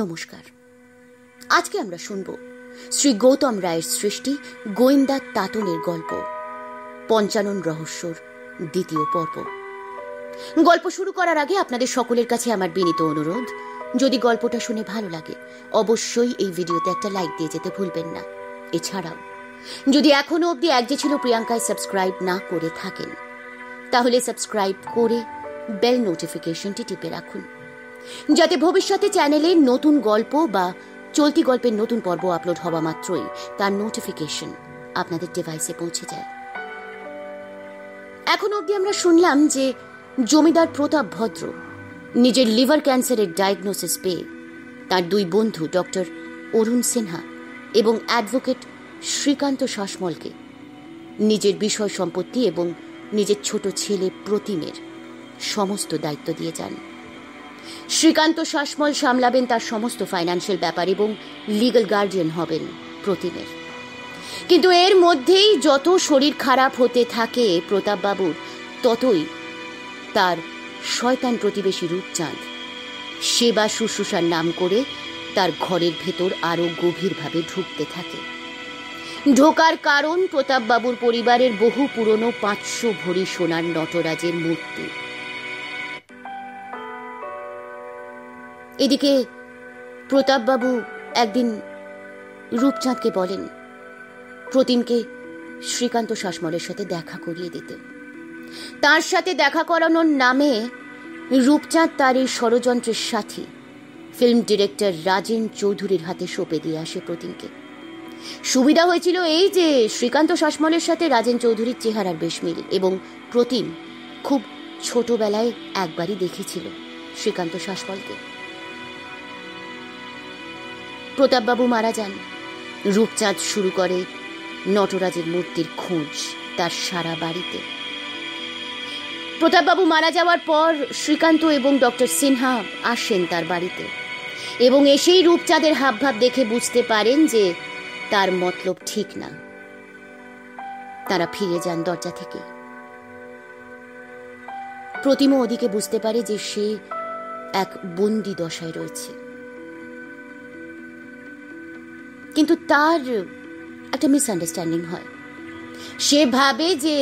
নমস্কার আজকে আমরা শুনব শ্রী গৌতম রায়ের সৃষ্টি গোয়েন্দা তাতনের গল্প পঞ্চানন রহস্যর দ্বিতীয় পর্ব গল্প শুরু করার আগে আপনাদের সকলের কাছে আমার বিনীত অনুরোধ যদি গল্পটা শুনে ভালো লাগে অবশ্যই এই ভিডিওতে একটা লাইক দিয়ে যেতে ভুলবেন না এছাড়াও যদি এখনো অবধি এক যে ছিল প্রিয়াঙ্কায় সাবস্ক্রাইব না করে থাকেন তাহলে সাবস্ক্রাইব করে বেল নোটিফিকেশনটি টিপে রাখুন যাতে ভবিষ্যতে চ্যানেলের নতুন গল্প বা চলতি গল্পের নতুন পর্ব আপলোড হওয়া মাত্রই তার নোটিফিকেশন আপনাদের ডিভাইসে পৌঁছে যায় এখন অবধি আমরা শুনলাম যে জমিদার প্রতাপ ভদ্র নিজের লিভার ক্যান্সারের ডায়াগনোসিস পেয়ে তার দুই বন্ধু ডক্টর অরুণ সিনহা এবং অ্যাডভোকেট শ্রীকান্ত শাসমলকে নিজের বিষয় সম্পত্তি এবং নিজের ছোট ছেলে প্রতিমের সমস্ত দায়িত্ব দিয়ে যান শ্রীকান্ত শাসমল সামলাবেন তার সমস্ত ফাইন্যান্সিয়াল ব্যাপার এবং লিগাল গার্ডিয়ান হবেন প্রতিমের কিন্তু এর মধ্যেই যত শরীর খারাপ হতে থাকে প্রতাপবাবুর ততই তার শয়তান প্রতিবেশী রূপচাঁদ সেবা শুশ্রূষার নাম করে তার ঘরের ভেতর আরও গভীরভাবে ঢুকতে থাকে ঢোকার কারণ প্রতাপবাবুর পরিবারের বহু পুরনো পাঁচশো ভরি সোনার নটরাজের মূর্তি এদিকে প্রতাপবাবু একদিন রূপচাঁদকে বলেন প্রতিমকে শ্রীকান্ত শাসমলের সাথে দেখা করিয়ে দিতে তার সাথে দেখা করানোর নামে রূপচাঁদ তার এই ষড়যন্ত্রের সাথী ফিল্ম ডিরেক্টর রাজেন চৌধুরীর হাতে সঁপে দিয়ে আসে প্রতিমকে সুবিধা হয়েছিল এই যে শ্রীকান্ত শাসমলের সাথে রাজেন চৌধুরীর চেহারার বেশ মিল এবং প্রতিম খুব ছোটবেলায় একবারই দেখেছিল শ্রীকান্ত শাসমলকে প্রতাপবাবু মারা যান রূপচাঁদ শুরু করে নটরাজের মূর্তির খোঁজ তার সারা বাড়িতে প্রতাপবাবু মারা যাওয়ার পর শ্রীকান্ত এবং ডক্টর সিনহা আসেন তার বাড়িতে এবং এসেই রূপচাঁদের হাবভাব দেখে বুঝতে পারেন যে তার মতলব ঠিক না তারা ফিরে যান দরজা থেকে প্রতিমা ওদিকে বুঝতে পারে যে সে এক বন্দি দশায় রয়েছে কিন্তু তার একটা মিসআন্ডারস্ট্যান্ডিং হয় সে ভাবে যে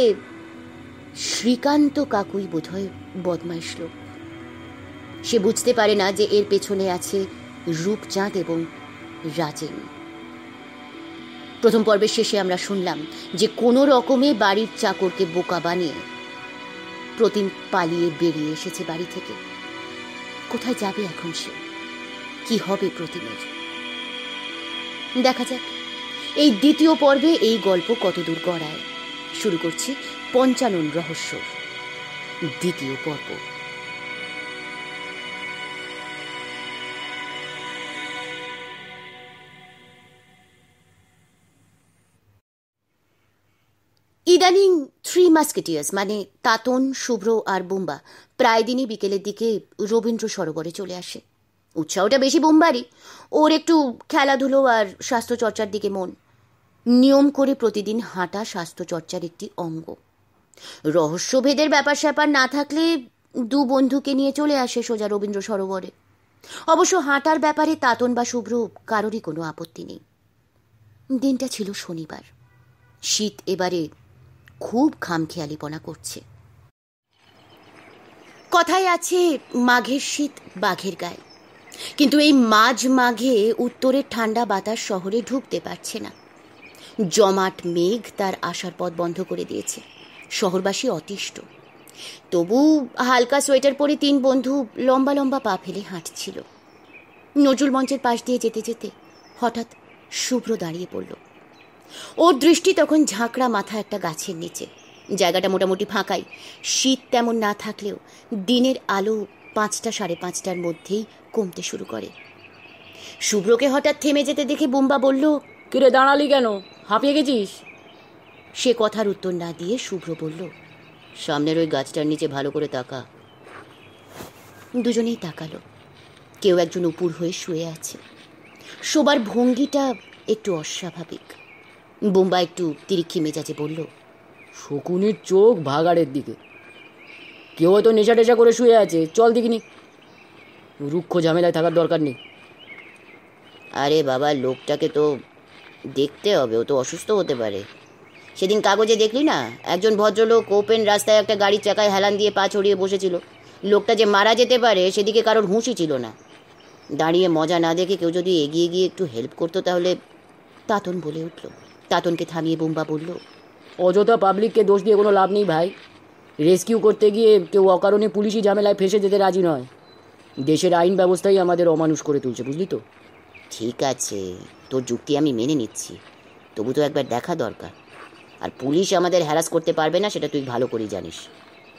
শ্রীকান্ত কাকুই বোধহয় বদমাইশ লোক সে বুঝতে পারে না যে এর পেছনে আছে রূপচাঁদ এবং রাজেন প্রথম পর্বের শেষে আমরা শুনলাম যে কোনো রকমে বাড়ির চাকরকে বোকা বানিয়ে প্রতিম পালিয়ে বেরিয়ে এসেছে বাড়ি থেকে কোথায় যাবে এখন সে কি হবে প্রতিমের দেখা যাক এই দ্বিতীয় পর্বে এই গল্প কতদূর গড়ায় শুরু করছি পঞ্চানন রহস্য দ্বিতীয় পর্ব ইদানিং থ্রি মাস্কেটিয়ার্স মানে তাতন শুভ্র আর বুম্বা প্রায় দিনই বিকেলের দিকে রবীন্দ্র সরোবরে চলে আসে উৎসাহটা বেশি বোমবারই ওর একটু খেলাধুলো আর স্বাস্থ্যচর্চার দিকে মন নিয়ম করে প্রতিদিন হাঁটা স্বাস্থ্যচর্চার একটি অঙ্গ রহস্যভেদের ব্যাপার স্যাপার না থাকলে দু বন্ধুকে নিয়ে চলে আসে সোজা রবীন্দ্র সরোবরে অবশ্য হাঁটার ব্যাপারে তাতন বা শুভ্র কারোরই কোনো আপত্তি নেই দিনটা ছিল শনিবার শীত এবারে খুব খামখেয়ালিপনা করছে কথায় আছে মাঘের শীত বাঘের গায়ে কিন্তু এই মাঝ মাঘে উত্তরের ঠান্ডা বাতাস শহরে ঢুকতে পারছে না জমাট মেঘ তার আসার পথ বন্ধ করে দিয়েছে শহরবাসী অতিষ্ঠ তবু হালকা সোয়েটার পরে তিন বন্ধু লম্বা লম্বা পা ফেলে হাঁটছিল নজরুল মঞ্চের পাশ দিয়ে যেতে যেতে হঠাৎ শুভ্র দাঁড়িয়ে পড়ল ওর দৃষ্টি তখন ঝাঁকড়া মাথা একটা গাছের নিচে জায়গাটা মোটামুটি ফাঁকাই শীত তেমন না থাকলেও দিনের আলো পাঁচটা সাড়ে পাঁচটার মধ্যেই কমতে শুরু করে শুভ্রকে হঠাৎ থেমে যেতে দেখে বোম্বা বলল কিরে দাঁড়ালি কেন হাঁপিয়ে গেছিস সে কথার উত্তর না দিয়ে শুভ্র বলল সামনের ওই গাছটার নিচে ভালো করে তাকা দুজনেই তাকালো কেউ একজন উপুর হয়ে শুয়ে আছে শোবার ভঙ্গিটা একটু অস্বাভাবিক বোম্বা একটু তিরিক্ষি মেজাজে বলল শকুনের চোখ ভাগাড়ের দিকে কেউ হয়তো নেশা টেশা করে শুয়ে আছে চল দেখিনি রুক্ষ ঝামেলায় থাকার দরকার নেই আরে বাবা লোকটাকে তো দেখতে হবে ও তো অসুস্থ হতে পারে সেদিন কাগজে দেখলি না একজন ভদ্রলোক ওপেন রাস্তায় একটা গাড়ির চাকায় হেলান দিয়ে পা ছড়িয়ে বসেছিল লোকটা যে মারা যেতে পারে সেদিকে কারোর হুঁশি ছিল না দাঁড়িয়ে মজা না দেখে কেউ যদি এগিয়ে গিয়ে একটু হেল্প করতো তাহলে তাতন বলে উঠল তাতনকে থামিয়ে বোম্বা বলল অযথা পাবলিককে দোষ দিয়ে কোনো লাভ নেই ভাই রেস্কিউ করতে গিয়ে কেউ অকারণে পুলিশই ঝামেলায় ফেসে যেতে রাজি নয় দেশের আইন ব্যবস্থাই আমাদের অমানুষ করে তুলছে বুঝলি তো ঠিক আছে তোর যুক্তি আমি মেনে নিচ্ছি তবু তো একবার দেখা দরকার আর পুলিশ আমাদের হ্যারাস করতে পারবে না সেটা তুই ভালো করেই জানিস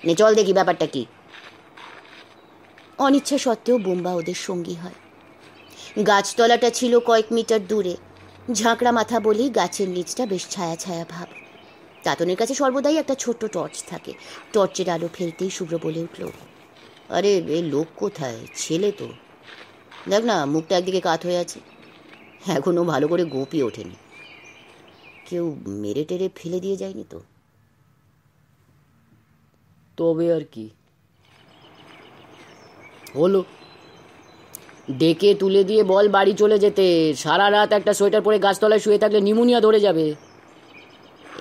নে চল দেখি ব্যাপারটা কি অনিচ্ছা সত্ত্বেও বোম্বা ওদের সঙ্গী হয় গাছতলাটা ছিল কয়েক মিটার দূরে ঝাঁকড়া মাথা বলেই গাছের নিচটা বেশ ছায়া ছায়া ভাব তাতনের কাছে সর্বদাই একটা ছোট্ট টর্চ থাকে টর্চের আলো ফেলতেই শুভ্র বলে উঠল আরে এ লোক কোথায় ছেলে তো দেখ না মুখটা একদিকে কাত হয়ে আছে এখনও ভালো করে গোপি ওঠেনি কেউ মেরে টেরে ফেলে দিয়ে যায়নি তো তবে আর কি হলো ডেকে তুলে দিয়ে বল বাড়ি চলে যেতে সারা রাত একটা সোয়েটার পরে গাছতলায় শুয়ে থাকলে নিমোনিয়া ধরে যাবে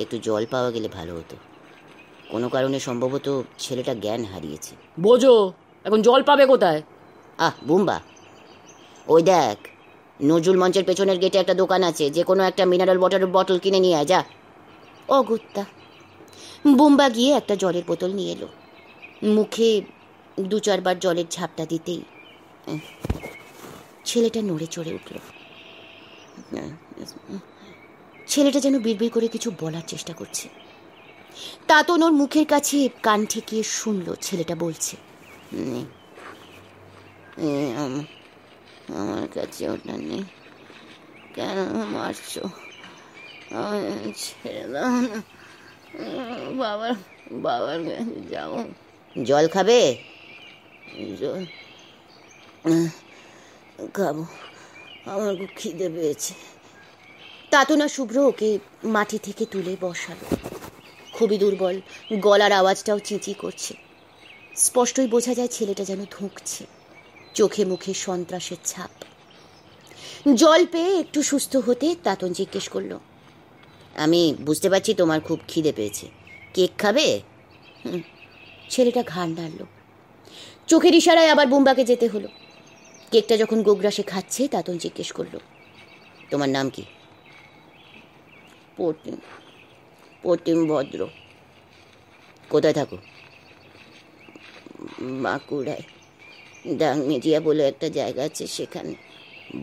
একটু জল পাওয়া গেলে ভালো হতো কোনো কারণে সম্ভবত ছেলেটা জ্ঞান হারিয়েছে বোঝো এখন জল পাবে কোথায় আহ বুম্বা ওই দেখ নজরুল মঞ্চের পেছনের গেটে একটা দোকান আছে যে কোনো একটা মিনারেল ওয়াটার বটল কিনে নিয়ে আয় যা অগত্যা বুম্বা গিয়ে একটা জলের বোতল নিয়ে এলো মুখে দু চারবার জলের ঝাপটা দিতেই ছেলেটা নড়ে চড়ে উঠল ছেলেটা যেন বিড়বিড় করে কিছু বলার চেষ্টা করছে তা তো ওর মুখের কাছে কান ঠেকিয়ে শুনল ছেলেটা বলছে আমার কাছে ওটা নেই কেন মারছ বাবার বাবার কাছে জল খাবে জল খাবো আমার খুব খিদে পেয়েছে তাতনা শুভ্র ওকে মাটি থেকে তুলে বসালো খুবই দুর্বল গলার আওয়াজটাও চিঁচি করছে স্পষ্টই বোঝা যায় ছেলেটা যেন ধুঁকছে চোখে মুখে সন্ত্রাসের ছাপ জল পেয়ে একটু সুস্থ হতে তাতন জিজ্ঞেস করলো আমি বুঝতে পারছি তোমার খুব খিদে পেয়েছে কেক খাবে ছেলেটা ঘাড় নাড়ল চোখের ইশারায় আবার বুম্বাকে যেতে হলো কেকটা যখন গোগ্রাসে খাচ্ছে তাতন জিজ্ঞেস করলো তোমার নাম কি প্রতিম প্রতিম ভদ্র কোথায় থাকো বাঁকুড়ায় ডাংমেজিয়া বলে একটা জায়গা আছে সেখানে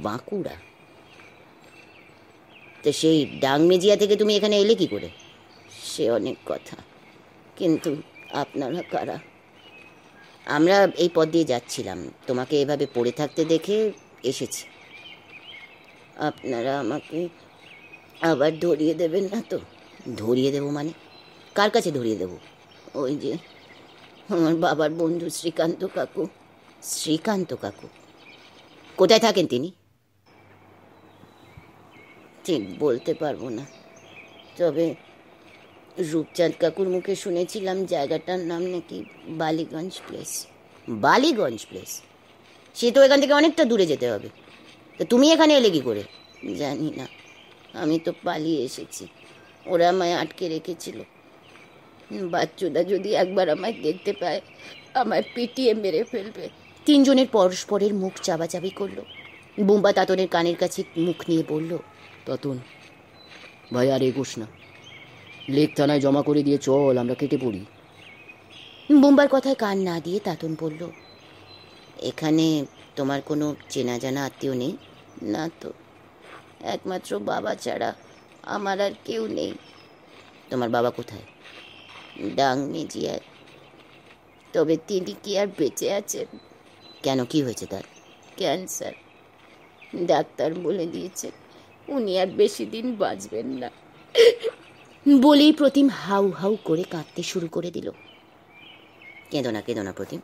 বাঁকুড়া তো সেই ডাংমেজিয়া থেকে তুমি এখানে এলে কি করে সে অনেক কথা কিন্তু আপনারা কারা আমরা এই পথ দিয়ে যাচ্ছিলাম তোমাকে এভাবে পড়ে থাকতে দেখে এসেছি আপনারা আমাকে আবার ধরিয়ে দেবেন না তো ধরিয়ে দেবো মানে কার কাছে ধরিয়ে দেবো ওই যে আমার বাবার বন্ধু শ্রীকান্ত কাকু শ্রীকান্ত কাকু কোথায় থাকেন তিনি ঠিক বলতে পারবো না তবে রূপচাঁদ কাকুর মুখে শুনেছিলাম জায়গাটার নাম নাকি বালিগঞ্জ প্লেস বালিগঞ্জ প্লেস সে তো এখান থেকে অনেকটা দূরে যেতে হবে তো তুমি এখানে এলে কি করে জানি না আমি তো পালিয়ে এসেছি ওরা আমায় আটকে রেখেছিল বাচ্চুদা যদি একবার আমায় দেখতে পায় আমায় পিটিয়ে মেরে ফেলবে তিনজনের পরস্পরের মুখ চাবাচাবি করলো বুম্বা তাতনের কানের কাছে মুখ নিয়ে বলল ততন ভাই আর এগোস না লেক থানায় জমা করে দিয়ে চল আমরা কেটে পড়ি বোম্বার কথায় কান না দিয়ে তাতন বলল এখানে তোমার কোনো চেনা জানা আত্মীয় নেই না তো একমাত্র বাবা ছাড়া আমার আর কেউ নেই তোমার বাবা কোথায় ডাং নেজিয়ায় তবে তিনি কি আর বেঁচে আছেন কেন কি হয়েছে তার ক্যান্সার ডাক্তার বলে দিয়েছেন উনি আর বেশি দিন বাঁচবেন না বলেই প্রতিম হাউ হাউ করে কাঁদতে শুরু করে দিল কেঁদো না কেঁদো না প্রতিম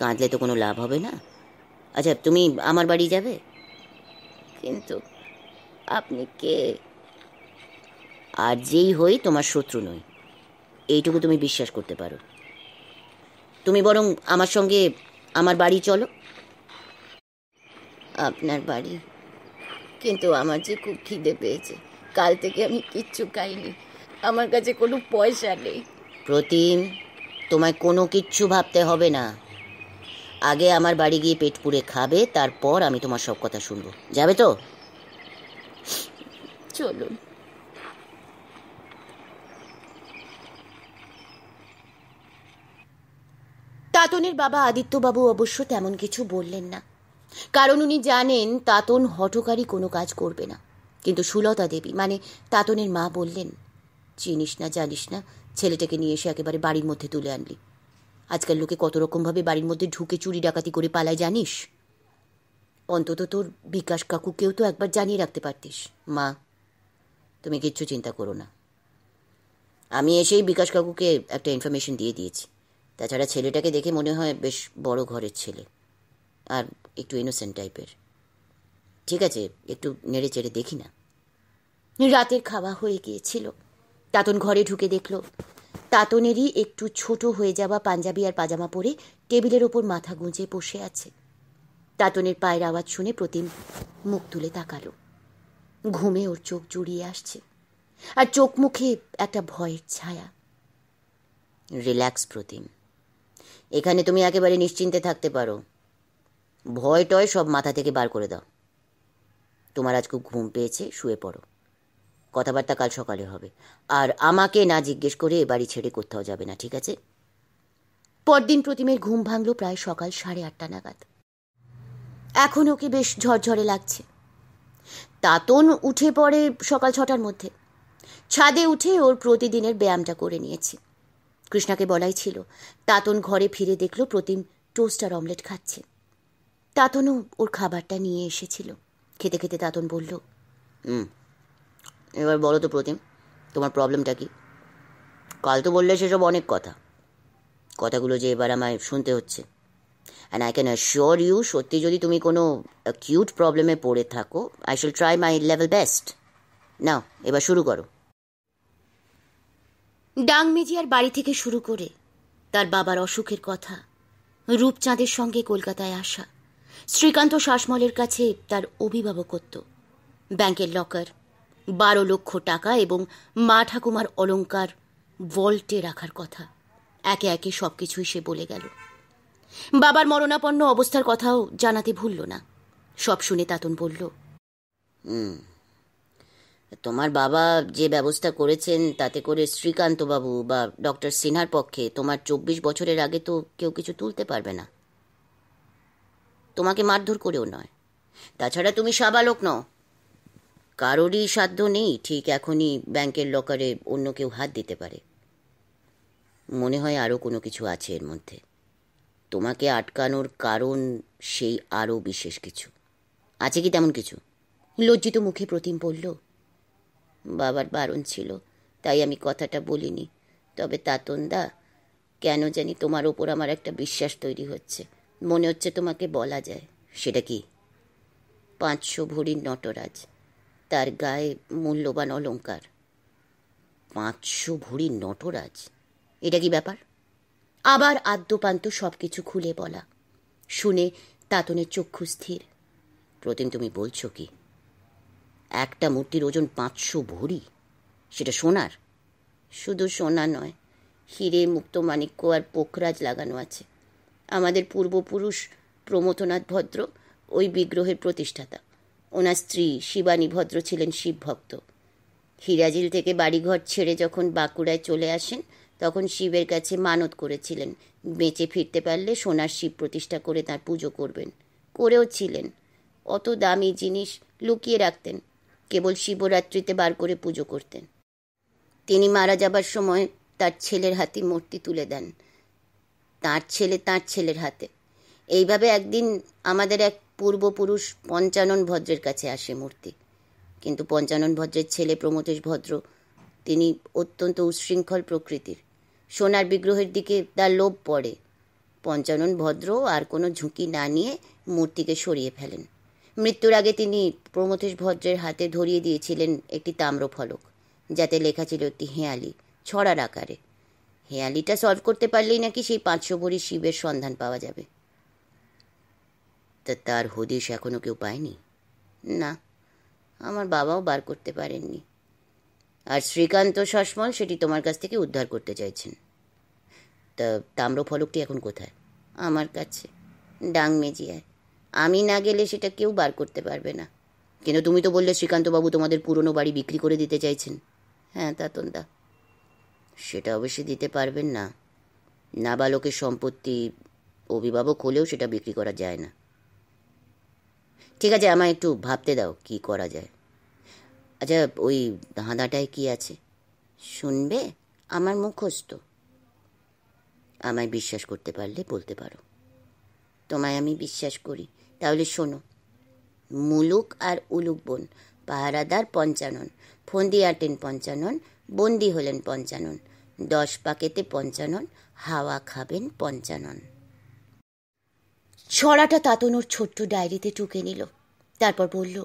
কাঁদলে তো কোনো লাভ হবে না আচ্ছা তুমি আমার বাড়ি যাবে কিন্তু আপনি কে আর যেই হই তোমার শত্রু নই এইটুকু তুমি বিশ্বাস করতে পারো তুমি বরং আমার সঙ্গে আমার বাড়ি চলো আপনার বাড়ি কিন্তু আমার যে খুব খিদে পেয়েছে কাল থেকে আমি কিচ্ছু খাইনি আমার কাছে কোনো পয়সা নেই প্রতিম তোমায় কোনো কিচ্ছু ভাবতে হবে না আগে আমার বাড়ি গিয়ে পেট পুড়ে খাবে তারপর আমি তোমার সব কথা শুনবো যাবে তো চলুন তাতনের বাবা আদিত্যবাবু অবশ্য তেমন কিছু বললেন না কারণ উনি জানেন তাতন হটকারি কোনো কাজ করবে না কিন্তু সুলতা দেবী মানে তাতনের মা বললেন চিনিস না জানিস না ছেলেটাকে নিয়ে এসে একেবারে বাড়ির মধ্যে তুলে আনলি আজকাল লোকে কত রকমভাবে বাড়ির মধ্যে ঢুকে চুরি ডাকাতি করে পালায় জানিস অন্তত তোর বিকাশ কাকুকেও তো একবার জানিয়ে রাখতে পারতিস মা তুমি কিচ্ছু চিন্তা করো না আমি এসেই বিকাশ কাকুকে একটা ইনফরমেশন দিয়ে দিয়েছি তাছাড়া ছেলেটাকে দেখে মনে হয় বেশ বড় ঘরের ছেলে আর একটু ইনোসেন্ট টাইপের ঠিক আছে একটু নেড়ে চেড়ে দেখি না রাতের খাওয়া হয়ে গিয়েছিল তাতন ঘরে ঢুকে দেখল তাতনেরই একটু ছোট হয়ে যাওয়া পাঞ্জাবি আর পাজামা পরে টেবিলের ওপর মাথা গুঁজে বসে আছে তাতনের পায়ের আওয়াজ শুনে প্রতিম মুখ তুলে তাকালো ঘুমে ওর চোখ জুড়িয়ে আসছে আর চোখ মুখে একটা ভয়ের ছায়া রিল্যাক্স প্রতিম এখানে তুমি একেবারে নিশ্চিন্তে থাকতে পারো ভয় টয় সব মাথা থেকে বার করে দাও তোমার আজ খুব ঘুম পেয়েছে শুয়ে পড়ো কথাবার্তা কাল সকালে হবে আর আমাকে না জিজ্ঞেস করে এ বাড়ি ছেড়ে কোথাও যাবে না ঠিক আছে পরদিন প্রতিমের ঘুম ভাঙল প্রায় সকাল সাড়ে আটটা নাগাদ এখন ওকে বেশ ঝরঝরে লাগছে তাতন উঠে পড়ে সকাল ছটার মধ্যে ছাদে উঠে ওর প্রতিদিনের ব্যায়ামটা করে নিয়েছি কৃষ্ণাকে বলাই ছিল তাতন ঘরে ফিরে দেখল প্রতিম টোস্টার অমলেট খাচ্ছে তাতনও ওর খাবারটা নিয়ে এসেছিল খেতে খেতে তাতন বলল হুম এবার বলো তো প্রতিম তোমার প্রবলেমটা কি কাল তো বললে সেসব অনেক কথা কথাগুলো যে এবার আমায় শুনতে হচ্ছে and I can assure you সত্যি যদি তুমি কোনো অ্যাকিউট প্রবলেমে পড়ে থাকো I shall try my level best now এবার শুরু করো ডাংমেজিয়ার বাড়ি থেকে শুরু করে তার বাবার অসুখের কথা রূপচাঁদের সঙ্গে কলকাতায় আসা শ্রীকান্ত শাসমলের কাছে তার অভিভাবকত্ব ব্যাংকের লকার বারো লক্ষ টাকা এবং মা ঠাকুমার অলঙ্কার ভল্টে রাখার কথা একে একে সব কিছুই সে বলে গেল বাবার মরণাপন্ন অবস্থার কথাও জানাতে ভুলল না সব শুনে তাতন বলল হুম তোমার বাবা যে ব্যবস্থা করেছেন তাতে করে শ্রীকান্তবাবু বা ডক্টর সিনহার পক্ষে তোমার চব্বিশ বছরের আগে তো কেউ কিছু তুলতে পারবে না তোমাকে মারধর করেও নয় তাছাড়া তুমি সাবালক নও কারোরই সাধ্য নেই ঠিক এখনই ব্যাংকের লকারে অন্য কেউ হাত দিতে পারে মনে হয় আরও কোনো কিছু আছে এর মধ্যে তোমাকে আটকানোর কারণ সেই আরও বিশেষ কিছু আছে কি তেমন কিছু লজ্জিত মুখে প্রতিম পড়ল বাবার বারণ ছিল তাই আমি কথাটা বলিনি তবে তাতনদা কেন জানি তোমার ওপর আমার একটা বিশ্বাস তৈরি হচ্ছে মনে হচ্ছে তোমাকে বলা যায় সেটা কি পাঁচশো ভরির নটরাজ তার গায়ে মূল্যবান অলঙ্কার পাঁচশো ভরির নটরাজ এটা কি ব্যাপার আবার আদ্যপান্ত সবকিছু খুলে বলা শুনে তাতনের চক্ষু স্থির প্রতিম তুমি বলছো কি একটা মূর্তির ওজন পাঁচশো ভরি সেটা সোনার শুধু সোনা নয় হিরে মুক্তমাণিক্য আর পোখরাজ লাগানো আছে আমাদের পূর্বপুরুষ প্রমথনাথ ভদ্র ওই বিগ্রহের প্রতিষ্ঠাতা ওনার স্ত্রী শিবানী ভদ্র ছিলেন শিবভক্ত হিরাজিল থেকে বাড়িঘর ছেড়ে যখন বাঁকুড়ায় চলে আসেন তখন শিবের কাছে মানত করেছিলেন বেঁচে ফিরতে পারলে সোনার শিব প্রতিষ্ঠা করে তার পুজো করবেন করেও ছিলেন অত দামি জিনিস লুকিয়ে রাখতেন কেবল শিবরাত্রিতে বার করে পুজো করতেন তিনি মারা যাবার সময় তার ছেলের হাতে মূর্তি তুলে দেন তার ছেলে তার ছেলের হাতে এইভাবে একদিন আমাদের এক পূর্বপুরুষ পঞ্চানন ভদ্রের কাছে আসে মূর্তি কিন্তু পঞ্চানন ভদ্রের ছেলে প্রমোদেশ ভদ্র তিনি অত্যন্ত উচ্ছৃঙ্খল প্রকৃতির সোনার বিগ্রহের দিকে তার লোভ পড়ে পঞ্চানন ভদ্র আর কোনো ঝুঁকি না নিয়ে মূর্তিকে সরিয়ে ফেলেন মৃত্যুর আগে তিনি প্রমথেশ ভদ্রের হাতে ধরিয়ে দিয়েছিলেন একটি তাম্রফলক যাতে লেখা ছিল একটি হেঁয়ালি ছড়ার আকারে হেয়ালিটা সলভ করতে পারলেই নাকি সেই পাঁচশো ভরি শিবের সন্ধান পাওয়া যাবে তা তার হদিশ এখনও কেউ পায়নি না আমার বাবাও বার করতে পারেননি আর শ্রীকান্ত সসমল সেটি তোমার কাছ থেকে উদ্ধার করতে চাইছেন তা তাম্রফলকটি এখন কোথায় আমার কাছে ডাং মেজিয়ায় আমি না গেলে সেটা কেউ বার করতে পারবে না কিন্তু তুমি তো বললে শ্রীকান্তবাবু তোমাদের পুরনো বাড়ি বিক্রি করে দিতে চাইছেন হ্যাঁ তাতন্দা সেটা অবশ্যই দিতে পারবেন না নাবালকের সম্পত্তি অভিভাবক হলেও সেটা বিক্রি করা যায় না ঠিক আছে আমায় একটু ভাবতে দাও কি করা যায় আচ্ছা ওই ধাঁধাটায় কি আছে শুনবে আমার মুখস্থ আমায় বিশ্বাস করতে পারলে বলতে পারো তোমায় আমি বিশ্বাস করি তাহলে শোনো মুলুক আর উলুক বোন পাহারাদার পঞ্চানন ফন্দি আটেন পঞ্চানন বন্দি হলেন পঞ্চানন দশ পাকেতে পঞ্চানন হাওয়া খাবেন পঞ্চানন ছড়াটা তাতনুর ছোট্ট ডায়েরিতে টুকে নিল তারপর বলল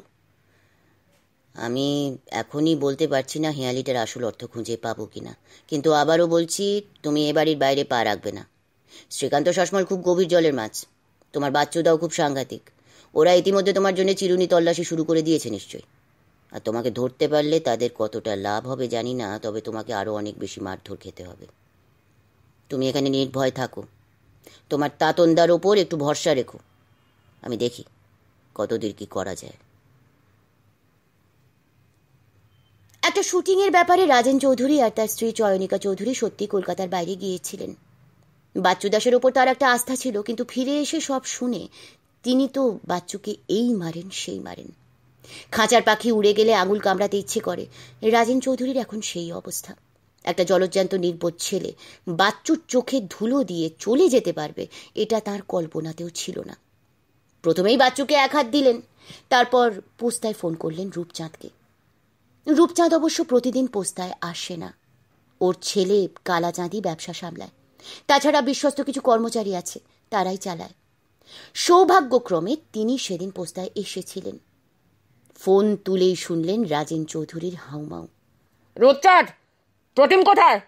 আমি এখনই বলতে পারছি না হেঁয়ালিটার আসল অর্থ খুঁজে পাবো কিনা কিন্তু আবারও বলছি তুমি এ বাড়ির বাইরে পা রাখবে না শ্রীকান্ত সসমল খুব গভীর জলের মাছ তোমার বাচ্চুদাও খুব সাংঘাতিক ওরা ইতিমধ্যে তোমার জন্য চিরুনি তল্লাশি শুরু করে দিয়েছে নিশ্চয়ই আর তোমাকে ধরতে পারলে তাদের কতটা লাভ হবে জানি না তবে তোমাকে আরও অনেক বেশি মারধর খেতে হবে তুমি এখানে নির্ভয় থাকো তোমার তাতন্দার ওপর একটু ভরসা রেখো আমি দেখি কতদূর কি করা যায় একটা শুটিংয়ের ব্যাপারে রাজেন চৌধুরী আর তার স্ত্রী চয়নিকা চৌধুরী সত্যি কলকাতার বাইরে গিয়েছিলেন বাচ্চু দাসের ওপর তার একটা আস্থা ছিল কিন্তু ফিরে এসে সব শুনে তিনি তো বাচ্চুকে এই মারেন সেই মারেন খাঁচার পাখি উড়ে গেলে আঙুল কামড়াতে ইচ্ছে করে রাজেন চৌধুরীর এখন সেই অবস্থা একটা জলজ্যান্ত নির্বোধ ছেলে বাচ্চুর চোখে ধুলো দিয়ে চলে যেতে পারবে এটা তার কল্পনাতেও ছিল না প্রথমেই বাচ্চুকে এক হাত দিলেন তারপর পোস্তায় ফোন করলেন রূপচাঁদকে রূপচাঁদ অবশ্য প্রতিদিন পোস্তায় আসে না ওর ছেলে চাঁদি ব্যবসা সামলায় তাছাড়া বিশ্বস্ত কিছু কর্মচারী আছে তারাই চালায় সৌভাগ্যক্রমে তিনি সেদিন পোস্তায় এসেছিলেন ফোন তুলেই শুনলেন রাজেন চৌধুরীর হাউমাউ রূপচাঁদ প্রতিম কোথায়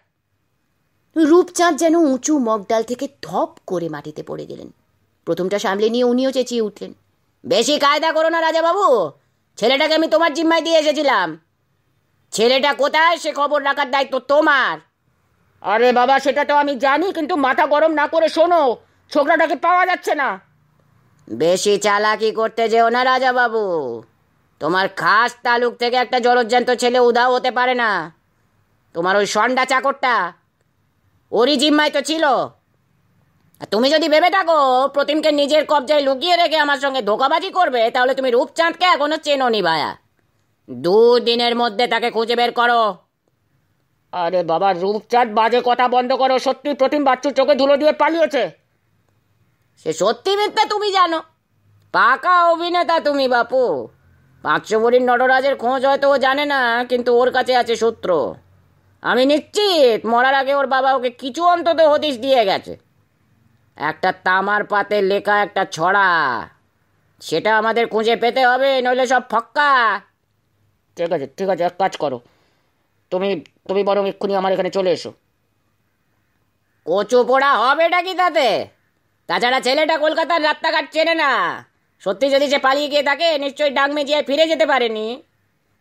রূপচাঁদ যেন উঁচু মগডাল থেকে ধপ করে মাটিতে পড়ে গেলেন প্রথমটা সামলে নিয়ে উনিও চেঁচিয়ে উঠলেন বেশি কায়দা করো না রাজাবাবু ছেলেটাকে আমি তোমার জিম্মায় দিয়ে এসেছিলাম ছেলেটা কোথায় সে খবর রাখার দায়িত্ব তোমার আরে বাবা সেটা তো আমি জানি কিন্তু মাথা গরম না করে শোনো ছোকরাটাকে পাওয়া যাচ্ছে না বেশি চালাকি করতে যেও না রাজাবাবু তোমার খাস তালুক থেকে একটা জলজ্যান্ত ছেলে উধাও হতে পারে না তোমার ওই সন্ডা চাকরটা ওরই জিম্মায় তো ছিল তুমি যদি ভেবে থাকো প্রতিমকে নিজের কবজায় লুকিয়ে রেখে আমার সঙ্গে ধোকাবাজি করবে তাহলে তুমি রূপচাঁদকে এখনো চেনো নি ভায়া দুদিনের মধ্যে তাকে খুঁজে বের করো আরে বাবা রূপচাঁদ বাজে কথা বন্ধ করো সত্যি প্রতিম বাচ্চুর চোখে ধুলো দিয়ে পালিয়েছে সে সত্যি মিথ্যা তুমি জানো পাকা অভিনেতা তুমি বাপু পাঁচশো বড়ির নটরাজের খোঁজ হয়তো ও জানে না কিন্তু ওর কাছে আছে সূত্র আমি নিশ্চিত মরার আগে ওর বাবা ওকে কিছু অন্তত হদিশ দিয়ে গেছে একটা তামার পাতে লেখা একটা ছড়া সেটা আমাদের খুঁজে পেতে হবে নইলে সব ফক্কা ঠিক আছে ঠিক আছে এক কাজ করো তুমি তুমি বরং এক্ষুনি আমার এখানে চলে এসো কচু পোড়া হবেটা কি তাতে তাছাড়া ছেলেটা কলকাতার রাস্তাঘাট চেনে না সত্যি যদি সে পালিয়ে গিয়ে থাকে নিশ্চয়ই ডাক মেজিয়ায় ফিরে যেতে পারেনি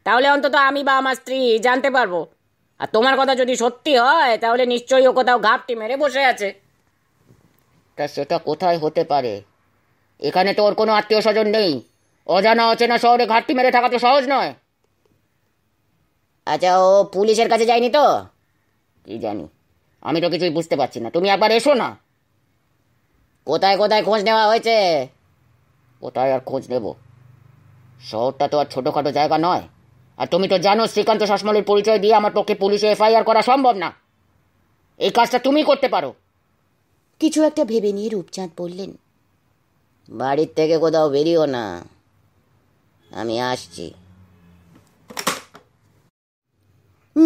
তাহলে অন্তত আমি বা আমার স্ত্রী জানতে পারবো আর তোমার কথা যদি সত্যি হয় তাহলে নিশ্চয়ই ও কোথাও ঘাপটি মেরে বসে আছে তা সেটা কোথায় হতে পারে এখানে তো ওর কোনো আত্মীয় স্বজন নেই অজানা অচেনা শহরে ঘাটটি মেরে থাকা তো সহজ নয় আচ্ছা ও পুলিশের কাছে যায়নি তো কি জানি আমি তো কিছুই বুঝতে পারছি না তুমি একবার এসো না কোথায় কোথায় খোঁজ নেওয়া হয়েছে কোথায় আর খোঁজ নেব শহরটা তো আর ছোটোখাটো জায়গা নয় আর তুমি তো জানো শ্রীকান্ত শাসমলের পরিচয় দিয়ে আমার পক্ষে পুলিশে এফআইআর করা সম্ভব না এই কাজটা তুমি করতে পারো কিছু একটা ভেবে নিয়ে রূপচাঁদ বললেন বাড়ির থেকে কোথাও বেরিও না আমি আসছি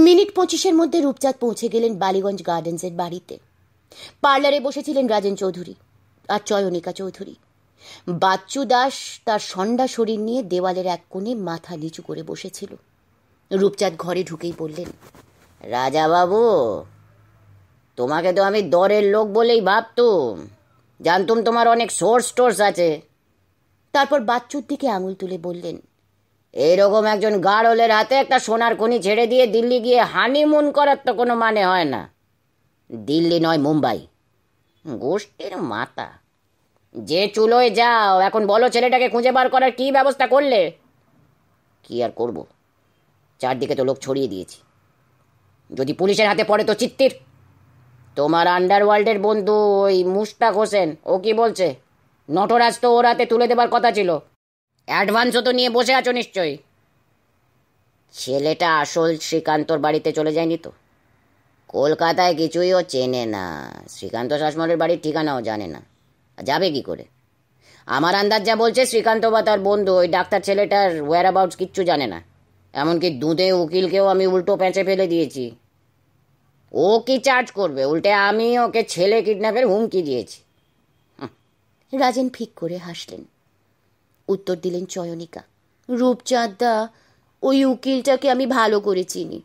মিনিট পঁচিশের মধ্যে রূপচাঁদ পৌঁছে গেলেন বালিগঞ্জ গার্ডেন্সের বাড়িতে পার্লারে বসেছিলেন রাজেন চৌধুরী আর চয়নিকা চৌধুরী বাচ্চু দাস তার সন্ডা শরীর নিয়ে দেওয়ালের এক কোণে মাথা নিচু করে বসেছিল রূপচাঁদ ঘরে ঢুকেই বললেন রাজাবাবু তোমাকে তো আমি দরের লোক বলেই ভাবতুম জানতুম তোমার অনেক সোর্স টোর্স আছে তারপর বাচ্চুর দিকে আঙুল তুলে বললেন এরকম একজন গাড়লের হাতে একটা সোনার খনি ছেড়ে দিয়ে দিল্লি গিয়ে হানিমুন করার তো কোনো মানে হয় না দিল্লি নয় মুম্বাই গোষ্ঠীর মাতা যে চুলোয় যাও এখন বলো ছেলেটাকে খুঁজে বার করার কি ব্যবস্থা করলে কি আর করব চারদিকে তো লোক ছড়িয়ে দিয়েছি যদি পুলিশের হাতে পড়ে তো চিত্তির তোমার আন্ডারওয়ার্ল্ডের বন্ধু ওই মুশতাক হোসেন ও কি বলছে নটরাজ তো ওর হাতে তুলে দেবার কথা ছিল অ্যাডভান্সও তো নিয়ে বসে আছো নিশ্চয়ই ছেলেটা আসল শ্রীকান্তর বাড়িতে চলে যায়নি তো কলকাতায় কিছুই ও চেনে না শ্রীকান্ত শাসমলের বাড়ির ঠিকানাও জানে না যাবে কি করে আমার আন্দাজ যা বলছে শ্রীকান্ত বা তার বন্ধু ওই ডাক্তার ছেলেটার ওয়্যার অ্যাবাউট কিচ্ছু জানে না এমনকি দুধে উকিলকেও আমি উল্টো প্যাঁচে ফেলে দিয়েছি ও কি চার্জ করবে উল্টে আমি ওকে ছেলে কিডন্যাপের হুমকি দিয়েছি রাজেন ফিক করে হাসলেন উত্তর দিলেন চয়নিকা রূপচাঁদা ওই উকিলটাকে আমি ভালো করে চিনি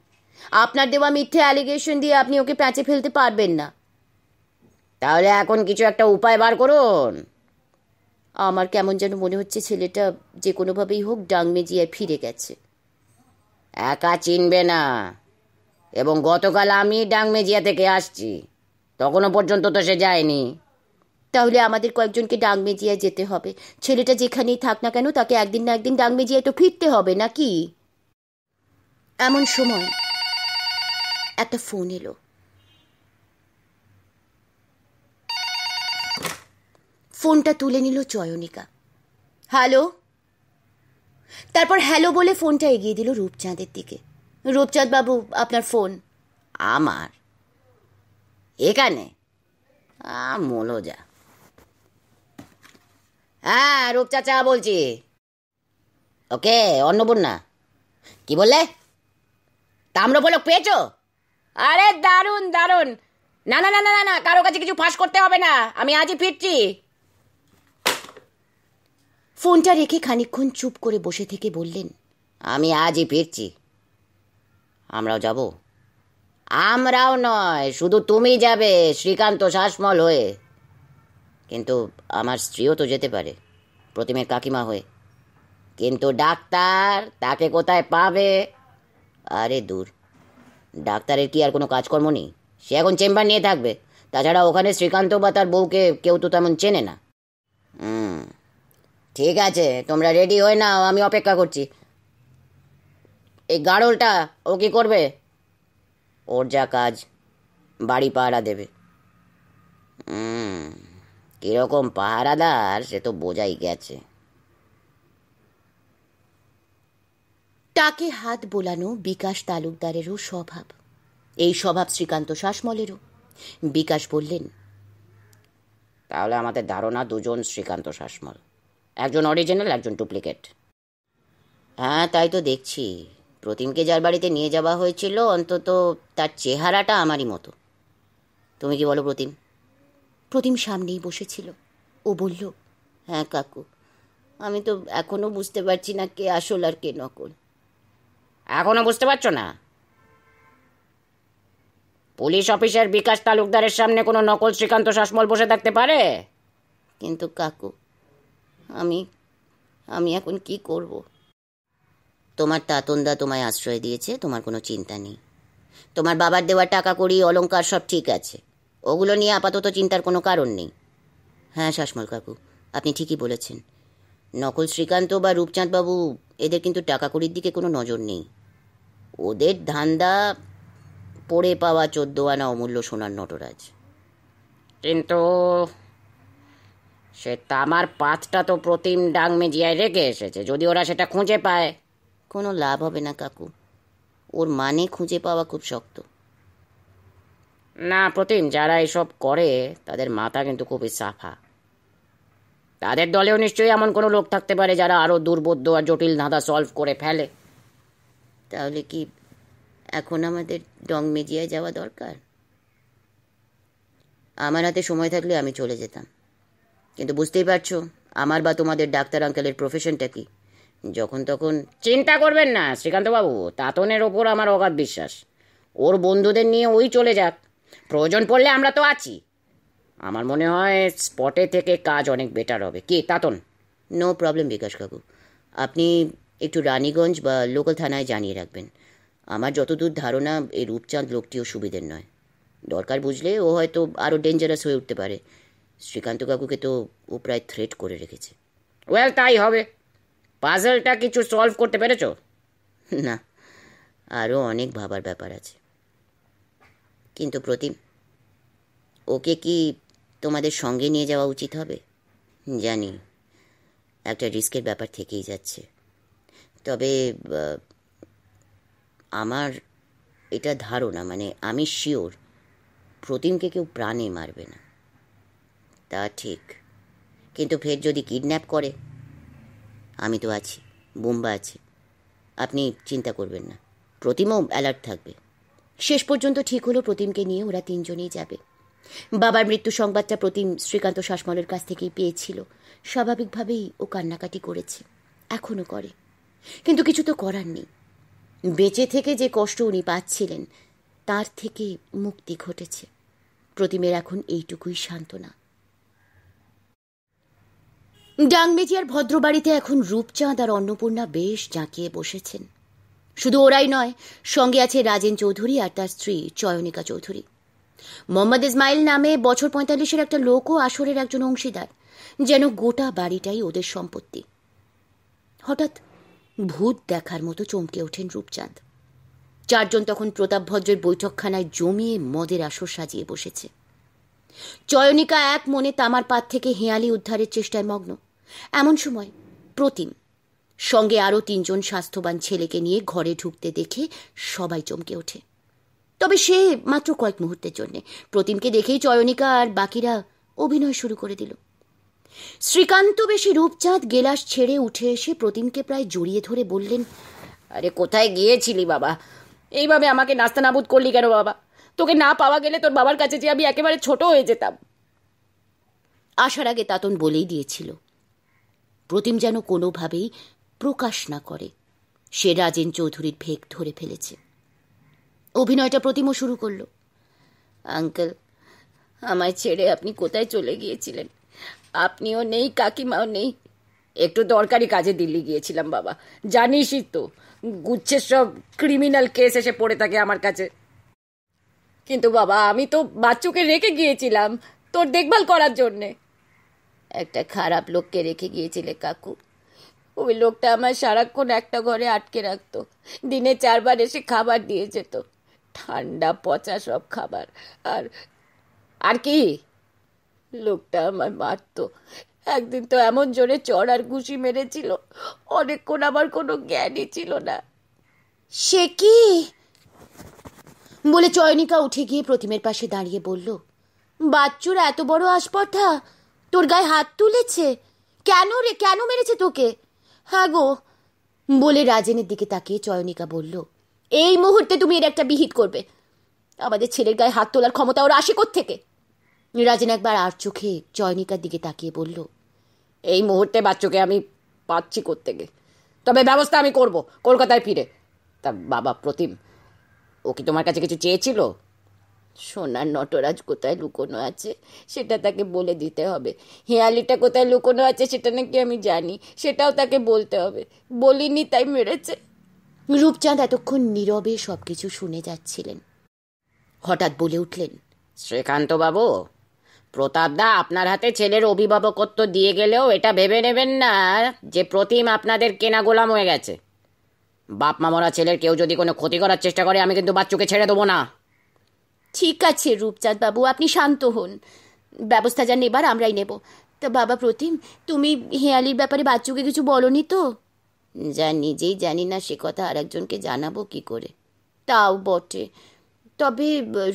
আপনার দেওয়া মিথ্যে অ্যালিগেশন দিয়ে আপনি ওকে প্যাঁচে ফেলতে পারবেন না তাহলে এখন কিছু একটা উপায় বার করুন আমার কেমন যেন মনে হচ্ছে ছেলেটা যে কোনোভাবেই হোক ডাং মেজিয়ায় ফিরে গেছে একা চিনবে না এবং গতকাল আমি ডাং মেজিয়া থেকে আসছি তখনও পর্যন্ত তো সে যায়নি তাহলে আমাদের কয়েকজনকে ডাংমেজিয়া যেতে হবে ছেলেটা যেখানেই থাক না কেন তাকে একদিন না একদিন মেজিয়ায় তো ফিরতে হবে নাকি এমন সময় একটা ফোন এলো ফোনটা তুলে নিল চয়নিকা হ্যালো তারপর হ্যালো বলে ফোনটা এগিয়ে দিল রূপচাঁদের দিকে রূপচাঁদ বাবু আপনার ফোন আমার এখানে আ যা হ্যাঁ রূপচাচা বলছি ওকে অন্নপূর্ণা কি বললে তাম্রফলক পেয়েছো আরে দারুণ দারুণ না না না না না কারো কাছে কিছু ফাঁস করতে হবে না আমি আজই ফিরছি ফোনটা রেখে খানিক্ষণ চুপ করে বসে থেকে বললেন আমি আজই ফিরছি আমরাও যাব আমরাও নয় শুধু তুমি যাবে শ্রীকান্ত শ্বাসমল হয়ে কিন্তু আমার স্ত্রীও তো যেতে পারে প্রতিমের কাকিমা হয়ে কিন্তু ডাক্তার তাকে কোথায় পাবে আরে দূর ডাক্তারের কি আর কোনো কাজকর্ম নেই সে এখন চেম্বার নিয়ে থাকবে তাছাড়া ওখানে শ্রীকান্ত বা তার বউকে কেউ তো তেমন চেনে না হুম ঠিক আছে তোমরা রেডি হয়ে নাও আমি অপেক্ষা করছি এই গাড়লটা ও কি করবে ওর যা কাজ বাড়ি পাড়া দেবে হুম কীরকম পাহারাদার সে তো বোঝাই গেছে তাকে হাত বোলানো বিকাশ তালুকদারেরও স্বভাব এই স্বভাব শ্রীকান্ত শাসমলেরও বিকাশ বললেন তাহলে আমাদের ধারণা দুজন শ্রীকান্ত শাসমল একজন অরিজিনাল একজন ডুপ্লিকেট হ্যাঁ তাই তো দেখছি প্রতিমকে যার বাড়িতে নিয়ে যাওয়া হয়েছিল অন্তত তার চেহারাটা আমারই মতো তুমি কি বলো প্রতিম প্রতিম সামনেই বসেছিল ও বলল হ্যাঁ কাকু আমি তো এখনও বুঝতে পারছি না কে আসল আর কে নকল এখনও বুঝতে পারছো না পুলিশ অফিসার বিকাশ তালুকদারের সামনে কোনো নকল শ্রীকান্ত শাসমল বসে থাকতে পারে কিন্তু কাকু আমি আমি এখন কি করব তোমার তাতনদা তোমায় আশ্রয় দিয়েছে তোমার কোনো চিন্তা নেই তোমার বাবার দেওয়া টাকা করি অলঙ্কার সব ঠিক আছে ওগুলো নিয়ে আপাতত চিন্তার কোনো কারণ নেই হ্যাঁ শাসমল কাকু আপনি ঠিকই বলেছেন নকল শ্রীকান্ত বা রূপচাঁদবাবু এদের কিন্তু টাকা কড়ির দিকে কোনো নজর নেই ওদের ধান্দা পড়ে পাওয়া চোদ্দ আনা অমূল্য সোনার নটরাজ কিন্তু সে তামার পাথটা তো প্রতিম ডাং মেজিয়ায় রেখে এসেছে যদি ওরা সেটা খুঁজে পায় কোনো লাভ হবে না কাকু ওর মানে খুঁজে পাওয়া খুব শক্ত না প্রতিম যারা এসব করে তাদের মাথা কিন্তু খুবই সাফা তাদের দলেও নিশ্চয়ই এমন কোনো লোক থাকতে পারে যারা আরও দুর্বোধ্য আর জটিল ধাঁধা সলভ করে ফেলে তাহলে কি এখন আমাদের ডং মেজিয়ায় যাওয়া দরকার আমার হাতে সময় থাকলে আমি চলে যেতাম কিন্তু বুঝতেই পারছো আমার বা তোমাদের ডাক্তার আঙ্কেলের প্রফেশনটা কি যখন তখন চিন্তা করবেন না শ্রীকান্তবাবু তাতনের ওপর আমার অগাধ বিশ্বাস ওর বন্ধুদের নিয়ে ওই চলে যাক প্রয়োজন পড়লে আমরা তো আছি আমার মনে হয় স্পটে থেকে কাজ অনেক বেটার হবে কি তাতন নো প্রবলেম বিকাশ কাকু আপনি একটু রানীগঞ্জ বা লোকাল থানায় জানিয়ে রাখবেন আমার যতদূর ধারণা এই রূপচাঁদ লোকটিও সুবিধের নয় দরকার বুঝলে ও হয়তো আরও ডেঞ্জারাস হয়ে উঠতে পারে শ্রীকান্ত কাকুকে তো ও প্রায় থ্রেট করে রেখেছে ওয়েল তাই হবে পাজলটা কিছু সলভ করতে পেরেছ না আরও অনেক ভাবার ব্যাপার আছে কিন্তু প্রতিম ওকে কি তোমাদের সঙ্গে নিয়ে যাওয়া উচিত হবে জানি একটা রিস্কের ব্যাপার থেকেই যাচ্ছে তবে আমার এটা ধারণা মানে আমি শিওর প্রতিমকে কেউ প্রাণে মারবে না তা ঠিক কিন্তু ফের যদি কিডন্যাপ করে আমি তো আছি বোম্বা আছে আপনি চিন্তা করবেন না প্রতিমাও অ্যালার্ট থাকবে শেষ পর্যন্ত ঠিক হলো প্রতিমকে নিয়ে ওরা তিনজনেই যাবে বাবার মৃত্যু সংবাদটা প্রতিম শ্রীকান্ত শাসমলের কাছ থেকেই পেয়েছিল স্বাভাবিকভাবেই ও কান্নাকাটি করেছে এখনও করে কিন্তু কিছু তো করার নেই বেঁচে থেকে যে কষ্ট উনি পাচ্ছিলেন তার থেকে মুক্তি ঘটেছে প্রতিমের এখন এইটুকুই সান্ত্বনা ডাংমেজিয়ার ভদ্রবাড়িতে এখন রূপচাঁদ আর অন্নপূর্ণা বেশ জাঁকিয়ে বসেছেন শুধু ওরাই নয় সঙ্গে আছে রাজেন চৌধুরী আর তার স্ত্রী চয়নিকা চৌধুরী মোহাম্মদ ইসমাইল নামে বছর পঁয়তাল্লিশের একটা লোকও আসরের একজন অংশীদার যেন গোটা বাড়িটাই ওদের সম্পত্তি হঠাৎ ভূত দেখার মতো চমকে ওঠেন রূপচাঁদ চারজন তখন প্রতাপ ভদ্রের বৈঠকখানায় জমিয়ে মদের আসর সাজিয়ে বসেছে চয়নিকা এক মনে তামার পাত থেকে হেঁয়ালি উদ্ধারের চেষ্টায় মগ্ন এমন সময় প্রতিম সঙ্গে আরও তিনজন স্বাস্থ্যবান ছেলেকে নিয়ে ঘরে ঢুকতে দেখে সবাই চমকে ওঠে তবে সে মাত্র কয়েক মুহূর্তের জন্যে প্রতিমকে দেখেই চয়নিকা আর বাকিরা অভিনয় শুরু করে দিল শ্রীকান্ত বেশি রূপচাঁদ গেলাস ছেড়ে উঠে এসে প্রতিমকে প্রায় জড়িয়ে ধরে বললেন আরে কোথায় গিয়েছিলি বাবা এইভাবে আমাকে নাস্তা নাবুদ করলি কেন বাবা তোকে না পাওয়া গেলে তোর বাবার কাছে যে আমি একেবারে ছোট হয়ে যেতাম আসার আগে তাতন বলেই দিয়েছিল প্রতিম যেন কোনোভাবেই প্রকাশ না করে সে রাজেন চৌধুরীর ভেগ ধরে ফেলেছে অভিনয়টা প্রতিম শুরু করল আঙ্কেল আমায় ছেড়ে আপনি কোথায় চলে গিয়েছিলেন আপনিও নেই কাকিমাও নেই একটু দরকারি কাজে দিল্লি গিয়েছিলাম বাবা জানিসই তো গুচ্ছের সব ক্রিমিনাল কেস এসে পড়ে থাকে আমার কাছে কিন্তু বাবা আমি তো বাচ্চুকে রেখে গিয়েছিলাম তোর দেখভাল করার জন্যে একটা খারাপ লোককে রেখে গিয়েছিলে কাকু ওই লোকটা আমার সারাক্ষণ একটা ঘরে আটকে রাখতো দিনে চারবার এসে খাবার দিয়ে যেত ঠান্ডা পচা সব খাবার আর আর কি লোকটা আমার মারত একদিন তো এমন জোরে চড় আর ঘুষি মেরেছিল অনেকক্ষণ আমার কোনো জ্ঞানই ছিল না সে কি বলে চয়নিকা উঠে গিয়ে প্রতিমের পাশে দাঁড়িয়ে বলল বাচ্চুর এত বড় আসপর্ধা তোর গায়ে হাত তুলেছে কেন রে কেন মেরেছে তোকে হ্যাঁ গো বলে রাজেনের দিকে তাকিয়ে চয়নিকা বলল এই মুহূর্তে তুমি এর একটা বিহিত করবে আমাদের ছেলের গায়ে হাত তোলার ক্ষমতা ওর আসে থেকে রাজেন একবার আর চোখে চয়নিকার দিকে তাকিয়ে বলল এই মুহূর্তে বাচ্চাকে আমি পাচ্ছি থেকে তবে ব্যবস্থা আমি করব কলকাতায় ফিরে তা বাবা প্রতিম ও কি তোমার কাছে কিছু চেয়েছিল সোনার নটরাজ কোথায় লুকোনো আছে সেটা তাকে বলে দিতে হবে হেয়ালিটা কোথায় লুকোনো আছে সেটা নাকি আমি জানি সেটাও তাকে বলতে হবে বলিনি তাই মেরেছে রূপচাঁদ এতক্ষণ নীরবে সব কিছু শুনে যাচ্ছিলেন হঠাৎ বলে উঠলেন শ্রীকান্তবাবু প্রতাপদা আপনার হাতে ছেলের অভিভাবকত্ব দিয়ে গেলেও এটা ভেবে নেবেন না যে প্রতিম আপনাদের কেনা গোলাম হয়ে গেছে বাপ মামরা ছেলের কেউ যদি কোনো ক্ষতি করার চেষ্টা করে আমি কিন্তু বাচ্চুকে ছেড়ে দেবো না ঠিক আছে রূপচাঁদ বাবু আপনি শান্ত হন ব্যবস্থা যা নেবার আমরাই নেব তা বাবা প্রতিম তুমি হেয়ালির ব্যাপারে বাচ্চুকে কিছু বলনি তো যা নিজেই জানি না সে কথা আর একজনকে জানাবো কি করে তাও বটে তবে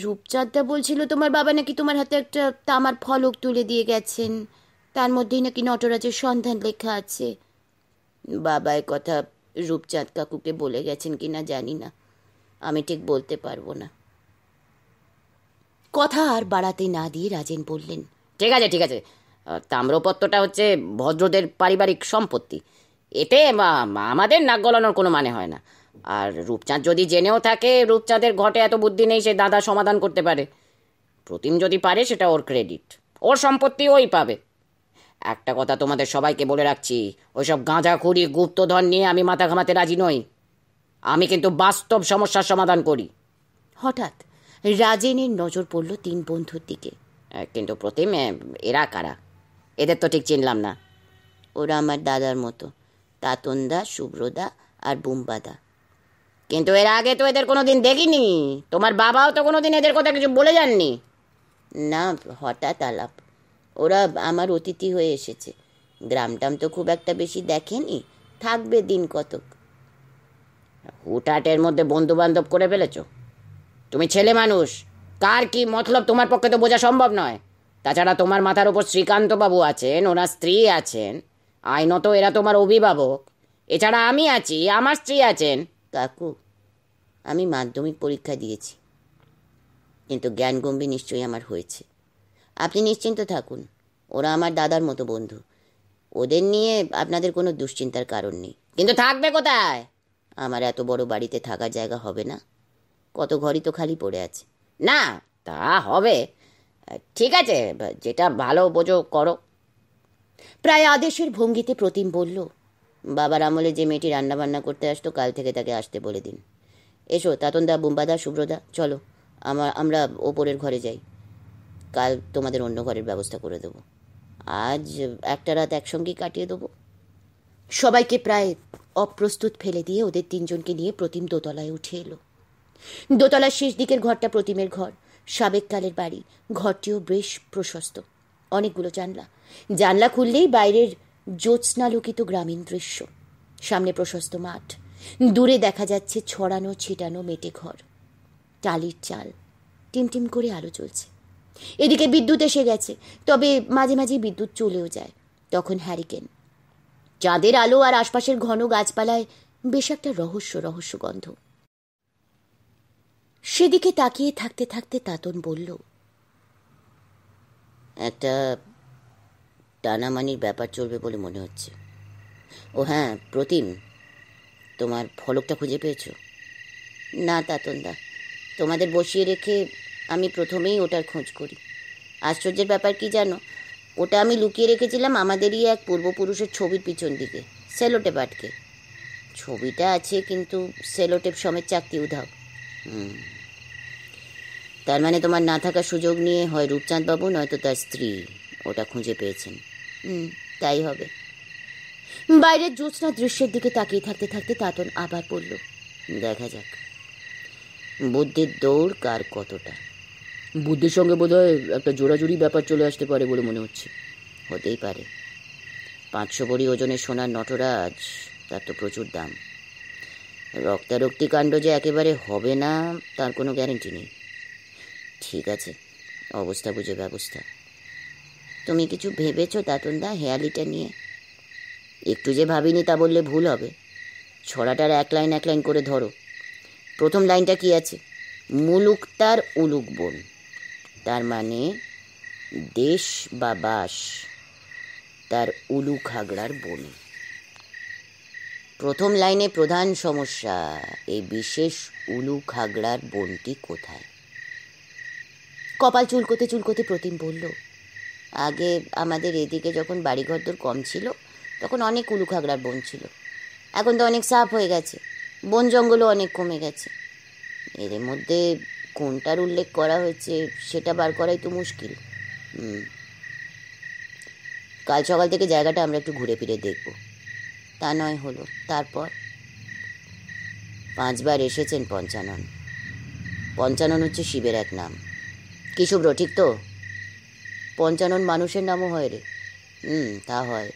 রূপচাঁদটা বলছিল তোমার বাবা নাকি তোমার হাতে একটা তামার ফলক তুলে দিয়ে গেছেন তার মধ্যেই নাকি নটরাজের সন্ধান লেখা আছে বাবা কথা রূপচাঁদ কাকুকে বলে গেছেন কিনা জানি না আমি ঠিক বলতে পারবো না কথা আর বাড়াতে না দিয়ে রাজেন বললেন ঠিক আছে ঠিক আছে তাম্রপত্রটা হচ্ছে ভদ্রদের পারিবারিক সম্পত্তি এতে আমাদের নাক গলানোর কোনো মানে হয় না আর রূপচাঁদ যদি জেনেও থাকে রূপচাঁদের ঘটে এত বুদ্ধি নেই সে দাদা সমাধান করতে পারে প্রতিম যদি পারে সেটা ওর ক্রেডিট ওর সম্পত্তি ওই পাবে একটা কথা তোমাদের সবাইকে বলে রাখছি ওইসব গাঁজাখুরি গুপ্তধন নিয়ে আমি মাথা ঘামাতে রাজি নই আমি কিন্তু বাস্তব সমস্যার সমাধান করি হঠাৎ রাজেনের নজর পড়ল তিন বন্ধুর দিকে কিন্তু প্রতিম এরা কারা এদের তো ঠিক চিনলাম না ওরা আমার দাদার মতো তাতনদা শুভ্রদা আর বুম্বাদা কিন্তু এর আগে তো এদের কোনো দিন দেখিনি তোমার বাবাও তো কোনো দিন এদের কথা কিছু বলে যাননি না হঠাৎ আলাপ ওরা আমার অতিথি হয়ে এসেছে গ্রামটাম তো খুব একটা বেশি দেখেনি থাকবে দিন কতক হুটহাটের মধ্যে বন্ধু বান্ধব করে ফেলেছো তুমি ছেলে মানুষ কার কি মতলব তোমার পক্ষে তো বোঝা সম্ভব নয় তাছাড়া তোমার মাথার ওপর শ্রীকান্তবাবু আছেন ওনার স্ত্রী আছেন আইনত এরা তোমার অভিভাবক এছাড়া আমি আছি আমার স্ত্রী আছেন কাকু আমি মাধ্যমিক পরীক্ষা দিয়েছি কিন্তু জ্ঞানগম্ভী নিশ্চয়ই আমার হয়েছে আপনি নিশ্চিন্ত থাকুন ওরা আমার দাদার মতো বন্ধু ওদের নিয়ে আপনাদের কোনো দুশ্চিন্তার কারণ নেই কিন্তু থাকবে কোথায় আমার এত বড় বাড়িতে থাকার জায়গা হবে না কত ঘরই তো খালি পড়ে আছে না তা হবে ঠিক আছে যেটা ভালো বোঝো করো প্রায় আদেশের ভঙ্গিতে প্রতিম বলল বাবার আমলে যে মেয়েটি রান্নাবান্না করতে আসতো কাল থেকে তাকে আসতে বলে দিন এসো তাতনদা বুম্বাদা শুভ্রদা চলো আমার আমরা ওপরের ঘরে যাই কাল তোমাদের অন্য ঘরের ব্যবস্থা করে দেবো আজ একটা রাত একসঙ্গেই কাটিয়ে দেবো সবাইকে প্রায় অপ্রস্তুত ফেলে দিয়ে ওদের তিনজনকে নিয়ে প্রতিম দোতলায় উঠে এলো দোতলার শেষ দিকের ঘরটা প্রতিমের ঘর সাবেককালের বাড়ি ঘরটিও বেশ প্রশস্ত অনেকগুলো জানলা জানলা খুললেই বাইরের জ্যোৎস্নালোকিত গ্রামীণ দৃশ্য সামনে প্রশস্ত মাঠ দূরে দেখা যাচ্ছে ছড়ানো ছিটানো মেটে ঘর টালির চাল টিমটিম করে আলো চলছে এদিকে বিদ্যুৎ এসে গেছে তবে মাঝে মাঝে বিদ্যুৎ চলেও যায় তখন হ্যারিকেন চাঁদের আলো আর আশপাশের ঘন গাছপালায় বেশ একটা রহস্য রহস্য গন্ধ সেদিকে তাকিয়ে থাকতে থাকতে তাতন বলল একটা টানামানির ব্যাপার চলবে বলে মনে হচ্ছে ও হ্যাঁ প্রতিম তোমার ফলকটা খুঁজে পেয়েছো না তাতনদা তোমাদের বসিয়ে রেখে আমি প্রথমেই ওটার খোঁজ করি আশ্চর্যের ব্যাপার কি জানো ওটা আমি লুকিয়ে রেখেছিলাম আমাদেরই এক পূর্বপুরুষের ছবির পিছন দিকে সেলোটেপ আটকে ছবিটা আছে কিন্তু সেলোটেপ সমেত চাকরি উধাও তার মানে তোমার না থাকার সুযোগ নিয়ে হয় রূপচাঁদবাবু নয়তো তার স্ত্রী ওটা খুঁজে পেয়েছেন হুম তাই হবে বাইরের জ্যোৎস্না দৃশ্যের দিকে তাকিয়ে থাকতে থাকতে তাতন আবার পড়ল দেখা যাক বুদ্ধির দৌড় কার কতটা বুদ্ধির সঙ্গে বোধহয় একটা জোড়াজুড়ি ব্যাপার চলে আসতে পারে বলে মনে হচ্ছে হতেই পারে পাঁচশো বড়ি ওজনের সোনার নটরাজ তার তো প্রচুর দাম রক্তারক্তি কাণ্ড যে একেবারে হবে না তার কোনো গ্যারেন্টি নেই ঠিক আছে অবস্থা বুঝে ব্যবস্থা তুমি কিছু ভেবেছো দাতনদা হেয়ালিটা নিয়ে একটু যে ভাবিনি তা বললে ভুল হবে ছড়াটার এক লাইন এক লাইন করে ধরো প্রথম লাইনটা কি আছে মুলুক তার উলুক বোন তার মানে দেশ বা বাস তার উলুক হাগড়ার বনে প্রথম লাইনে প্রধান সমস্যা এই বিশেষ উলু খাগড়ার বনটি কোথায় কপাল চুলকোতে চুলকোতে প্রতিম বলল আগে আমাদের এদিকে যখন বাড়িঘর দূর কম ছিল তখন অনেক উলু খাগড়ার বন ছিল এখন তো অনেক সাফ হয়ে গেছে বন জঙ্গলও অনেক কমে গেছে এর মধ্যে কোনটার উল্লেখ করা হয়েছে সেটা বার করাই তো মুশকিল কাল সকাল থেকে জায়গাটা আমরা একটু ঘুরে ফিরে দেখবো তা নয় হলো তারপর পাঁচবার এসেছেন পঞ্চানন পঞ্চানন হচ্ছে শিবের এক নাম কিশুব্র ঠিক তো পঞ্চানন মানুষের নামও হয় রে হুম তা হয়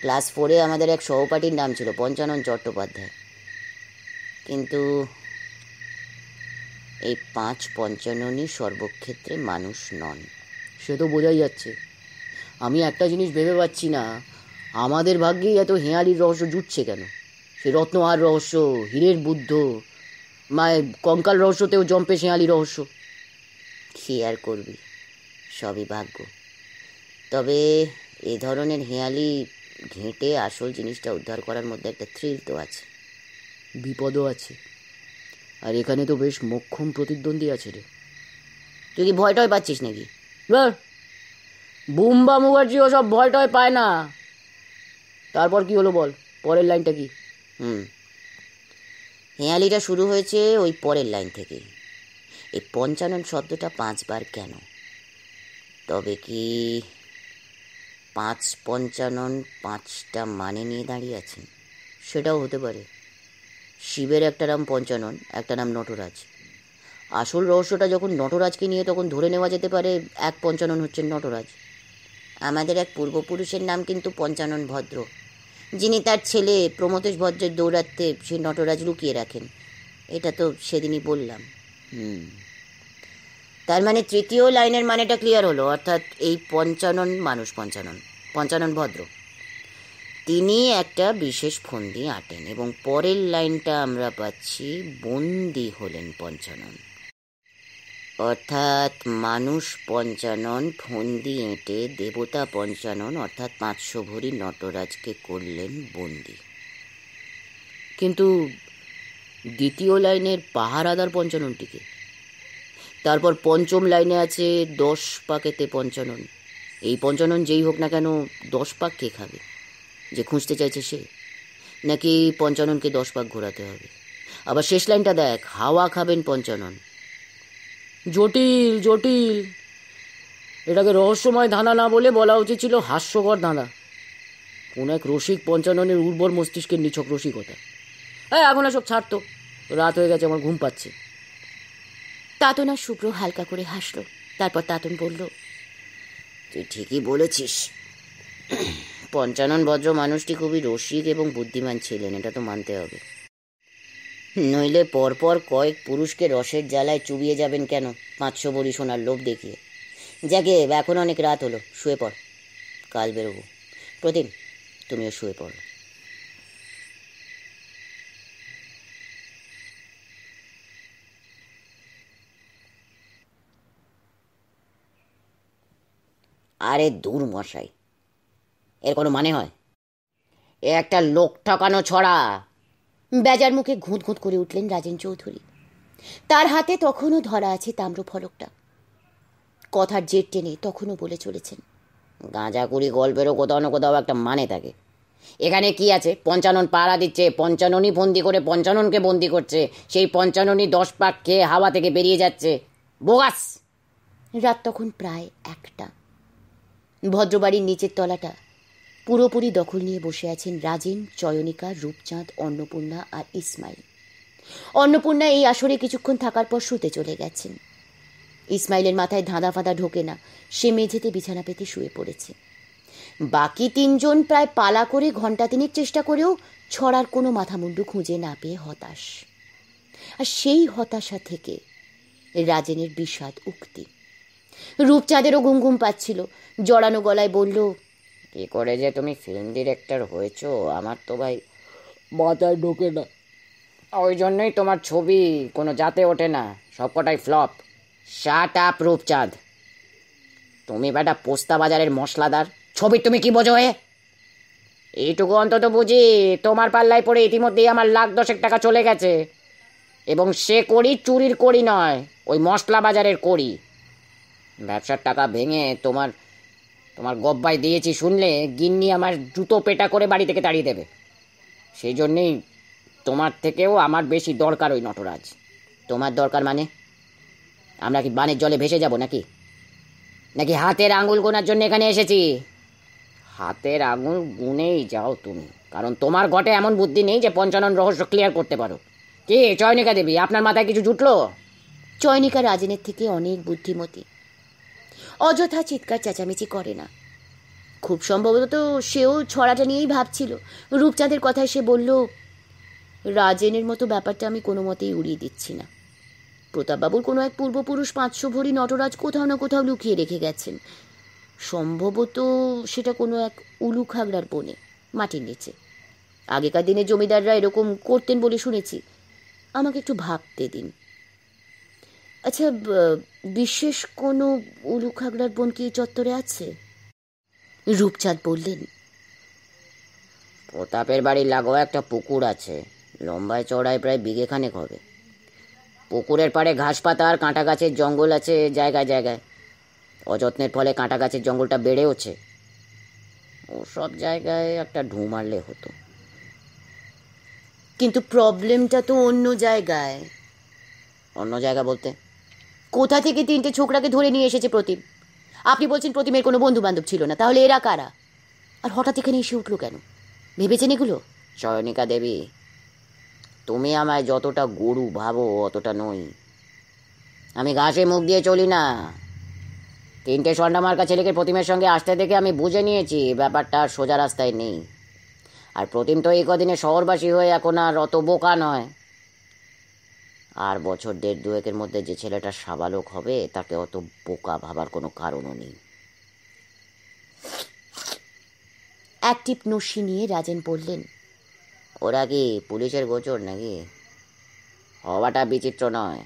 ক্লাস ফোরে আমাদের এক সহপাঠীর নাম ছিল পঞ্চানন চট্টোপাধ্যায় কিন্তু এই পাঁচ পঞ্চাননই সর্বক্ষেত্রে মানুষ নন সে তো বোঝাই যাচ্ছে আমি একটা জিনিস ভেবে পাচ্ছি না আমাদের ভাগ্যে এত হেঁয়ালির রহস্য জুটছে কেন সে রত্ন আর রহস্য হীরের বুদ্ধ মায়ের কঙ্কাল রহস্যতেও জম্পে হেঁয়ালি রহস্য সে আর করবি সবই ভাগ্য তবে এ ধরনের হেঁয়ালি ঘেঁটে আসল জিনিসটা উদ্ধার করার মধ্যে একটা থ্রিল তো আছে বিপদও আছে আর এখানে তো বেশ মক্ষম প্রতিদ্বন্দ্বী আছে রে তুই কি ভয় টয় পাচ্ছিস নাকি বুম্বা মুখার্জিও সব ভয় টয় পায় না তারপর কি হলো বল পরের লাইনটা কি হুম হেঁয়ালিটা শুরু হয়েছে ওই পরের লাইন থেকে এই পঞ্চানন শব্দটা পাঁচবার কেন তবে কি পাঁচ পঞ্চানন পাঁচটা মানে নিয়ে দাঁড়িয়ে আছেন সেটাও হতে পারে শিবের একটা নাম পঞ্চানন একটা নাম নটরাজ আসল রহস্যটা যখন নটরাজকে নিয়ে তখন ধরে নেওয়া যেতে পারে এক পঞ্চানন হচ্ছে নটরাজ আমাদের এক পূর্বপুরুষের নাম কিন্তু পঞ্চানন ভদ্র যিনি তার ছেলে প্রমোতেশ ভদ্রের দৌরাত্মে সেই নটরাজ লুকিয়ে রাখেন এটা তো সেদিনই বললাম হুম তার মানে তৃতীয় লাইনের মানেটা ক্লিয়ার হলো অর্থাৎ এই পঞ্চানন মানুষ পঞ্চানন পঞ্চানন ভদ্র তিনি একটা বিশেষ ফন্দি আঁটেন এবং পরের লাইনটা আমরা পাচ্ছি বন্দি হলেন পঞ্চানন অর্থাৎ মানুষ পঞ্চানন ফন্দি এঁটে দেবতা পঞ্চানন অর্থাৎ পাঁচশো ভরি নটরাজকে করলেন বন্দি কিন্তু দ্বিতীয় লাইনের পাহারাদার পঞ্চাননটিকে তারপর পঞ্চম লাইনে আছে দশ পাকেতে পঞ্চানন এই পঞ্চানন যেই হোক না কেন দশ পাক কে খাবে যে খুঁজতে চাইছে সে নাকি পঞ্চাননকে দশ পাক ঘোরাতে হবে আবার শেষ লাইনটা দেখ হাওয়া খাবেন পঞ্চানন জটিল জটিল এটাকে রহস্যময় ধাঁধা না বলে বলা উচিত ছিল হাস্যকর ধাঁধা কোন এক রসিক পঞ্চাননের উর্বর মস্তিষ্কের নিছক রসিকতা হ্যাঁ এখন এসব ছাড়তো রাত হয়ে গেছে আমার ঘুম পাচ্ছে আর শুক্র হালকা করে হাসলো তারপর তাতন বলল তুই ঠিকই বলেছিস পঞ্চানন ভদ্র মানুষটি খুবই রসিক এবং বুদ্ধিমান ছিলেন এটা তো মানতে হবে নইলে পরপর কয়েক পুরুষকে রসের জ্বালায় চুবিয়ে যাবেন কেন পাঁচশো বড়ি সোনার লোভ দেখিয়ে যাকে এখন অনেক রাত হলো শুয়ে পড় কাল বেরোবো প্রতিম তুমিও শুয়ে পড়ো আরে দূর মশাই এর কোনো মানে হয় এ একটা লোক ঠকানো ছড়া বেজার মুখে ঘুঁত ঘুঁত করে উঠলেন রাজেন চৌধুরী তার হাতে তখনও ধরা আছে তাম্র ফলকটা কথার জের টেনে তখনও বলে চলেছেন গাঁজা কুড়ি গল্পেরও কোথাও না কোথাও একটা মানে থাকে এখানে কি আছে পঞ্চানন পাড়া দিচ্ছে পঞ্চাননই বন্দি করে পঞ্চাননকে বন্দি করছে সেই পঞ্চাননই দশ পাক খেয়ে হাওয়া থেকে বেরিয়ে যাচ্ছে বোগাস রাত তখন প্রায় একটা ভদ্রবাড়ির নিচের তলাটা পুরোপুরি দখল নিয়ে বসে আছেন রাজেন চয়নিকা রূপচাঁদ অন্নপূর্ণা আর ইসমাইল অন্নপূর্ণা এই আসরে কিছুক্ষণ থাকার পর শুতে চলে গেছেন ইসমাইলের মাথায় ধাঁধা ফাঁদা ঢোকে না সে মেঝেতে বিছানা পেতে শুয়ে পড়েছে বাকি তিনজন প্রায় পালা করে ঘণ্টা তিনেক চেষ্টা করেও ছড়ার কোনো মাথামুন্ডু খুঁজে না পেয়ে হতাশ আর সেই হতাশা থেকে রাজেনের বিষাদ উক্তি রূপচাঁদেরও ঘুম ঘুম পাচ্ছিল জড়ানো গলায় বলল কি করে যে তুমি ফিল্ম ডিরেক্টর হয়েছো আমার তো ভাই মাথায় ঢোকে না ওই জন্যই তোমার ছবি কোনো জাতে ওঠে না সবকটাই ফ্লপ শাট আপ রূপচাঁদ তুমি বেটা পোস্তা বাজারের মশলাদার ছবি তুমি কি বোঝো এ এইটুকু অন্তত বুঝি তোমার পাল্লায় পড়ে ইতিমধ্যেই আমার লাখ দশেক টাকা চলে গেছে এবং সে করি চুরির করি নয় ওই মশলা বাজারের করি ব্যবসার টাকা ভেঙে তোমার তোমার গব্বাই দিয়েছি শুনলে গিন্নি আমার জুতো পেটা করে বাড়ি থেকে তাড়িয়ে দেবে সেই জন্যেই তোমার থেকেও আমার বেশি দরকার ওই নটরাজ তোমার দরকার মানে আমরা কি বানের জলে ভেসে যাব নাকি নাকি হাতের আঙুল গোনার জন্য এখানে এসেছি হাতের আঙুল গুনেই যাও তুমি কারণ তোমার ঘটে এমন বুদ্ধি নেই যে পঞ্চানন রহস্য ক্লিয়ার করতে পারো কি চয়নিকা দেবী আপনার মাথায় কিছু জুটলো চয়নিকা রাজনের থেকে অনেক বুদ্ধিমতী অযথা চিৎকার চেঁচামেচি করে না খুব সম্ভবত তো সেও ছড়াটা নিয়েই ভাবছিল রূপচাঁদের কথায় সে বলল রাজেনের মতো ব্যাপারটা আমি কোনো মতেই উড়িয়ে দিচ্ছি না প্রতাপবাবুর কোনো এক পূর্বপুরুষ পাঁচশো ভরি নটরাজ কোথাও না কোথাও লুকিয়ে রেখে গেছেন সম্ভবত সেটা কোনো এক উলুখাগড়ার বনে মাটির নিচে আগেকার দিনে জমিদাররা এরকম করতেন বলে শুনেছি আমাকে একটু ভাবতে দিন আচ্ছা বিশেষ কোনো উলুখাগড়ার বোন কি চত্বরে আছে রূপচাঁদ বললেন প্রতাপের বাড়ির লাগোয়া একটা পুকুর আছে লম্বায় চড়ায় প্রায় বিঘেখানেক হবে পুকুরের পাড়ে ঘাস পাতা আর কাঁটা গাছের জঙ্গল আছে জায়গায় জায়গায় অযত্নের ফলে কাঁটা গাছের জঙ্গলটা বেড়েওছে ওসব জায়গায় একটা ঢু মারলে হতো কিন্তু প্রবলেমটা তো অন্য জায়গায় অন্য জায়গা বলতে কোথা থেকে তিনটে ছোকরাকে ধরে নিয়ে এসেছে প্রতিম আপনি বলছেন প্রতিমের কোনো বন্ধু বান্ধব ছিল না তাহলে এরা কারা আর হঠাৎ এখানে এসে উঠলো কেন ভেবেছেন এগুলো চয়নিকা দেবী তুমি আমায় যতটা গরু ভাবো অতটা নই আমি ঘাসে মুখ দিয়ে চলি না তিনটে কাছে ছেলেকে প্রতিমের সঙ্গে আসতে দেখে আমি বুঝে নিয়েছি ব্যাপারটা সোজা রাস্তায় নেই আর প্রতিম তো এই কদিনে শহরবাসী হয়ে এখন আর অত বোকা নয় আর বছর দেড় দুয়েকের মধ্যে যে ছেলেটা সাবালক হবে তাকে অত বোকা ভাবার কোনো কারণও নেই এক টিপ নস্যি নিয়ে রাজেন পড়লেন ওরা কি পুলিশের গোচর নাকি হওয়াটা বিচিত্র নয়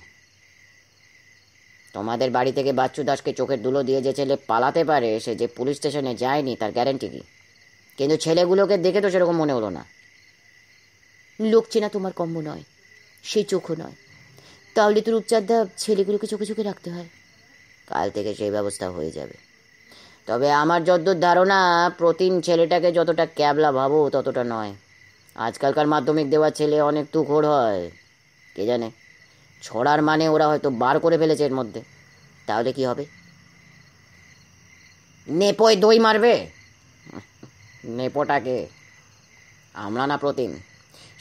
তোমাদের বাড়ি থেকে বাচ্চু দাসকে চোখের দুলো দিয়ে যে ছেলে পালাতে পারে সে যে পুলিশ স্টেশনে যায়নি তার গ্যারেন্টি কি কিন্তু ছেলেগুলোকে দেখে তো সেরকম মনে হলো না লোক চেনা তোমার কম্ব নয় সে চোখও নয় তাহলে তোর উপচারদা ছেলেগুলোকে চোখে চোখে রাখতে হয় কাল থেকে সেই ব্যবস্থা হয়ে যাবে তবে আমার যদ্দূর ধারণা প্রতিম ছেলেটাকে যতটা ক্যাবলা ভাবো ততটা নয় আজকালকার মাধ্যমিক দেওয়া ছেলে অনেক তুখোর হয় কে জানে ছড়ার মানে ওরা হয়তো বার করে ফেলেছে এর মধ্যে তাহলে কি হবে নেপোয় দই মারবে নেপোটাকে আমরা না প্রতিম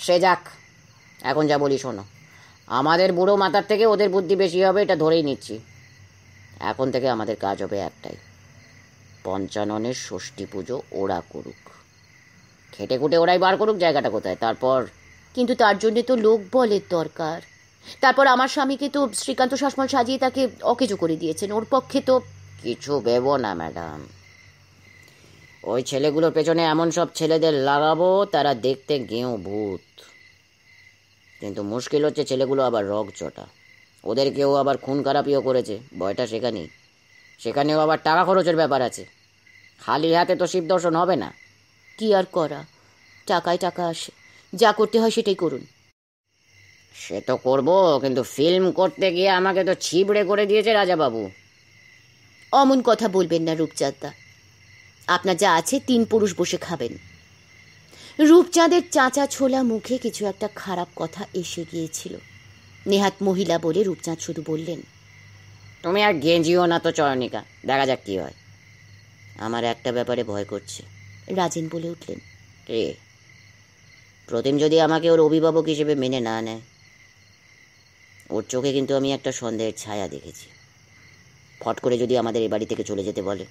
সে যাক এখন যা বলি শোনো আমাদের বুড়ো মাথার থেকে ওদের বুদ্ধি বেশি হবে এটা ধরেই নিচ্ছি এখন থেকে আমাদের কাজ হবে একটাই পঞ্চাননের ষষ্ঠী পুজো ওরা করুক খেটে খুটে ওরাই বার করুক জায়গাটা কোথায় তারপর কিন্তু তার জন্যে তো লোক বলের দরকার তারপর আমার স্বামীকে তো শ্রীকান্ত শাসমল সাজিয়ে তাকে অকেজো করে দিয়েছেন ওর পক্ষে তো কিছু ভেব না ম্যাডাম ওই ছেলেগুলোর পেছনে এমন সব ছেলেদের লাগাবো তারা দেখতে গেও ভূত কিন্তু মুশকিল হচ্ছে ছেলেগুলো আবার রক চটা ওদের কেউ আবার খুন খারাপিও করেছে ভয়টা সেখানেই সেখানেও আবার টাকা খরচের ব্যাপার আছে খালি হাতে তো শিব দর্শন হবে না কি আর করা টাকায় টাকা আসে যা করতে হয় সেটাই করুন সে তো করবো কিন্তু ফিল্ম করতে গিয়ে আমাকে তো ছিবড়ে করে দিয়েছে রাজাবাবু অমন কথা বলবেন না রূপচাঁদা আপনার যা আছে তিন পুরুষ বসে খাবেন রূপচাঁদের চাচা ছোলা মুখে কিছু একটা খারাপ কথা এসে গিয়েছিল নেহাত মহিলা বলে রূপচাঁদ শুধু বললেন তুমি আর গেঞ্জিও না তো চয়নিকা দেখা যাক কী হয় আমার একটা ব্যাপারে ভয় করছে রাজেন বলে উঠলেন কে প্রতিম যদি আমাকে ওর অভিভাবক হিসেবে মেনে না নেয় ওর চোখে কিন্তু আমি একটা সন্দেহের ছায়া দেখেছি ফট করে যদি আমাদের এ বাড়ি থেকে চলে যেতে বলে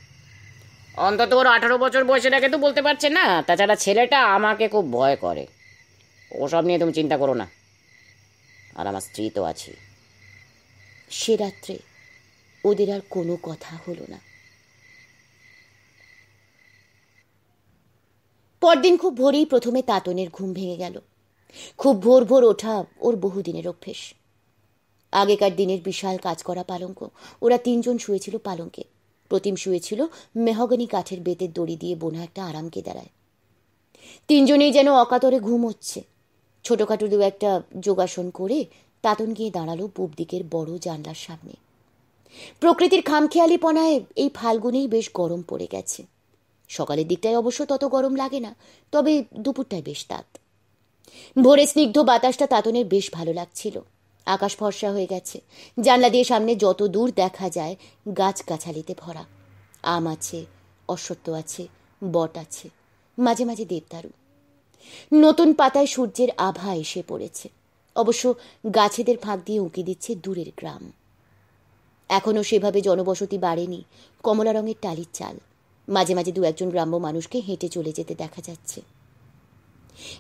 অন্তত ওর আঠারো বছর বয়সেটাকে তো বলতে পারছে না তাছাড়া ছেলেটা আমাকে খুব ভয় করে ওসব নিয়ে তুমি চিন্তা করো না আর আমার স্ত্রী তো আছে সে রাত্রে ওদের আর কোনো কথা হলো না পরদিন খুব ভোরেই প্রথমে তাতনের ঘুম ভেঙে গেল খুব ভোর ভোর ওঠা ওর বহুদিনের অভ্যেস আগেকার দিনের বিশাল কাজ করা পালঙ্ক ওরা তিনজন শুয়েছিল পালঙ্কে প্রতিম শুয়েছিল মেহগনি কাঠের বেতের দড়ি দিয়ে বোনা একটা আরাম কেদারায় তিনজনেই যেন অকাতরে ঘুম হচ্ছে ছোটখাটো দু একটা যোগাসন করে তাতন গিয়ে দাঁড়ালো পূব দিকের বড় জানলার সামনে প্রকৃতির খামখেয়ালিপনায় এই ফাল্গুনেই বেশ গরম পড়ে গেছে সকালের দিকটায় অবশ্য তত গরম লাগে না তবে দুপুরটায় বেশ তাত ভোরে স্নিগ্ধ বাতাসটা তাতনের বেশ ভালো লাগছিল আকাশ ফর্সা হয়ে গেছে জানলা দিয়ে সামনে যত দূর দেখা যায় গাছগাছালিতে ভরা আম আছে অশ্বত্ব আছে বট আছে মাঝে মাঝে দেবদারু নতুন পাতায় সূর্যের আভা এসে পড়েছে অবশ্য গাছেদের ফাঁক দিয়ে উঁকি দিচ্ছে দূরের গ্রাম এখনও সেভাবে জনবসতি বাড়েনি কমলা রঙের টালির চাল মাঝে মাঝে দু একজন গ্রাম্য মানুষকে হেঁটে চলে যেতে দেখা যাচ্ছে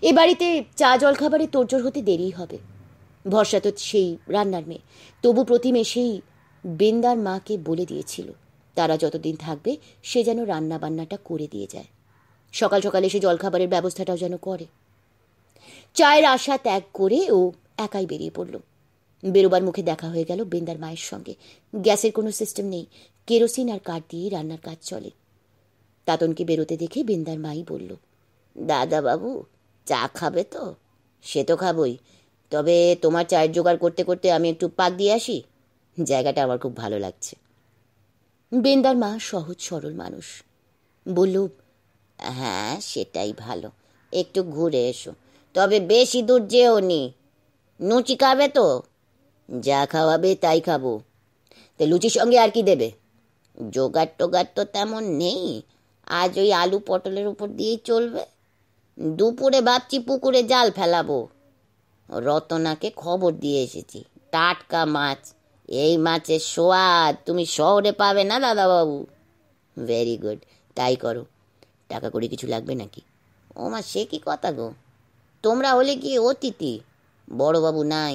এ বাড়িতে চা জলখাবারে তোড়জোড় হতে দেরি হবে ভরসা তো সেই রান্নার মেয়ে তবু প্রতিমে সেই বেন্দার মাকে বলে দিয়েছিল তারা যতদিন থাকবে সে যেন রান্না বান্নাটা করে দিয়ে যায় সকাল সকালে সে জলখাবারের ব্যবস্থাটাও যেন করে চায়ের আশা ত্যাগ করে ও একাই বেরিয়ে পড়ল বেরোবার মুখে দেখা হয়ে গেল বেন্দার মায়ের সঙ্গে গ্যাসের কোনো সিস্টেম নেই কেরোসিন আর কাঠ দিয়েই রান্নার কাজ চলে তাতনকে বেরোতে দেখে বেন্দার মাই বলল দাদা বাবু চা খাবে তো সে তো খাবই তবে তোমার চায়ের জোগাড় করতে করতে আমি একটু পাক দিয়ে আসি জায়গাটা আমার খুব ভালো লাগছে বৃন্দার মা সহজ সরল মানুষ বলল হ্যাঁ সেটাই ভালো একটু ঘুরে এসো তবে বেশি দূর যেও নি লুচি খাবে তো যা খাওয়াবে তাই খাবো তো লুচির সঙ্গে আর কি দেবে জোগাড় টোগার তো তেমন নেই আজ ওই আলু পটলের উপর দিয়েই চলবে দুপুরে ভাবছি পুকুরে জাল ফেলাবো রতনাকে খবর দিয়ে এসেছি টাটকা মাছ এই মাছের সোয়াদ তুমি শহরে পাবে না দাদাবাবু ভেরি গুড তাই করো টাকা করে কিছু লাগবে নাকি ও মা সে কি কথা গো তোমরা হলে কি অতিথি বড়বাবু নাই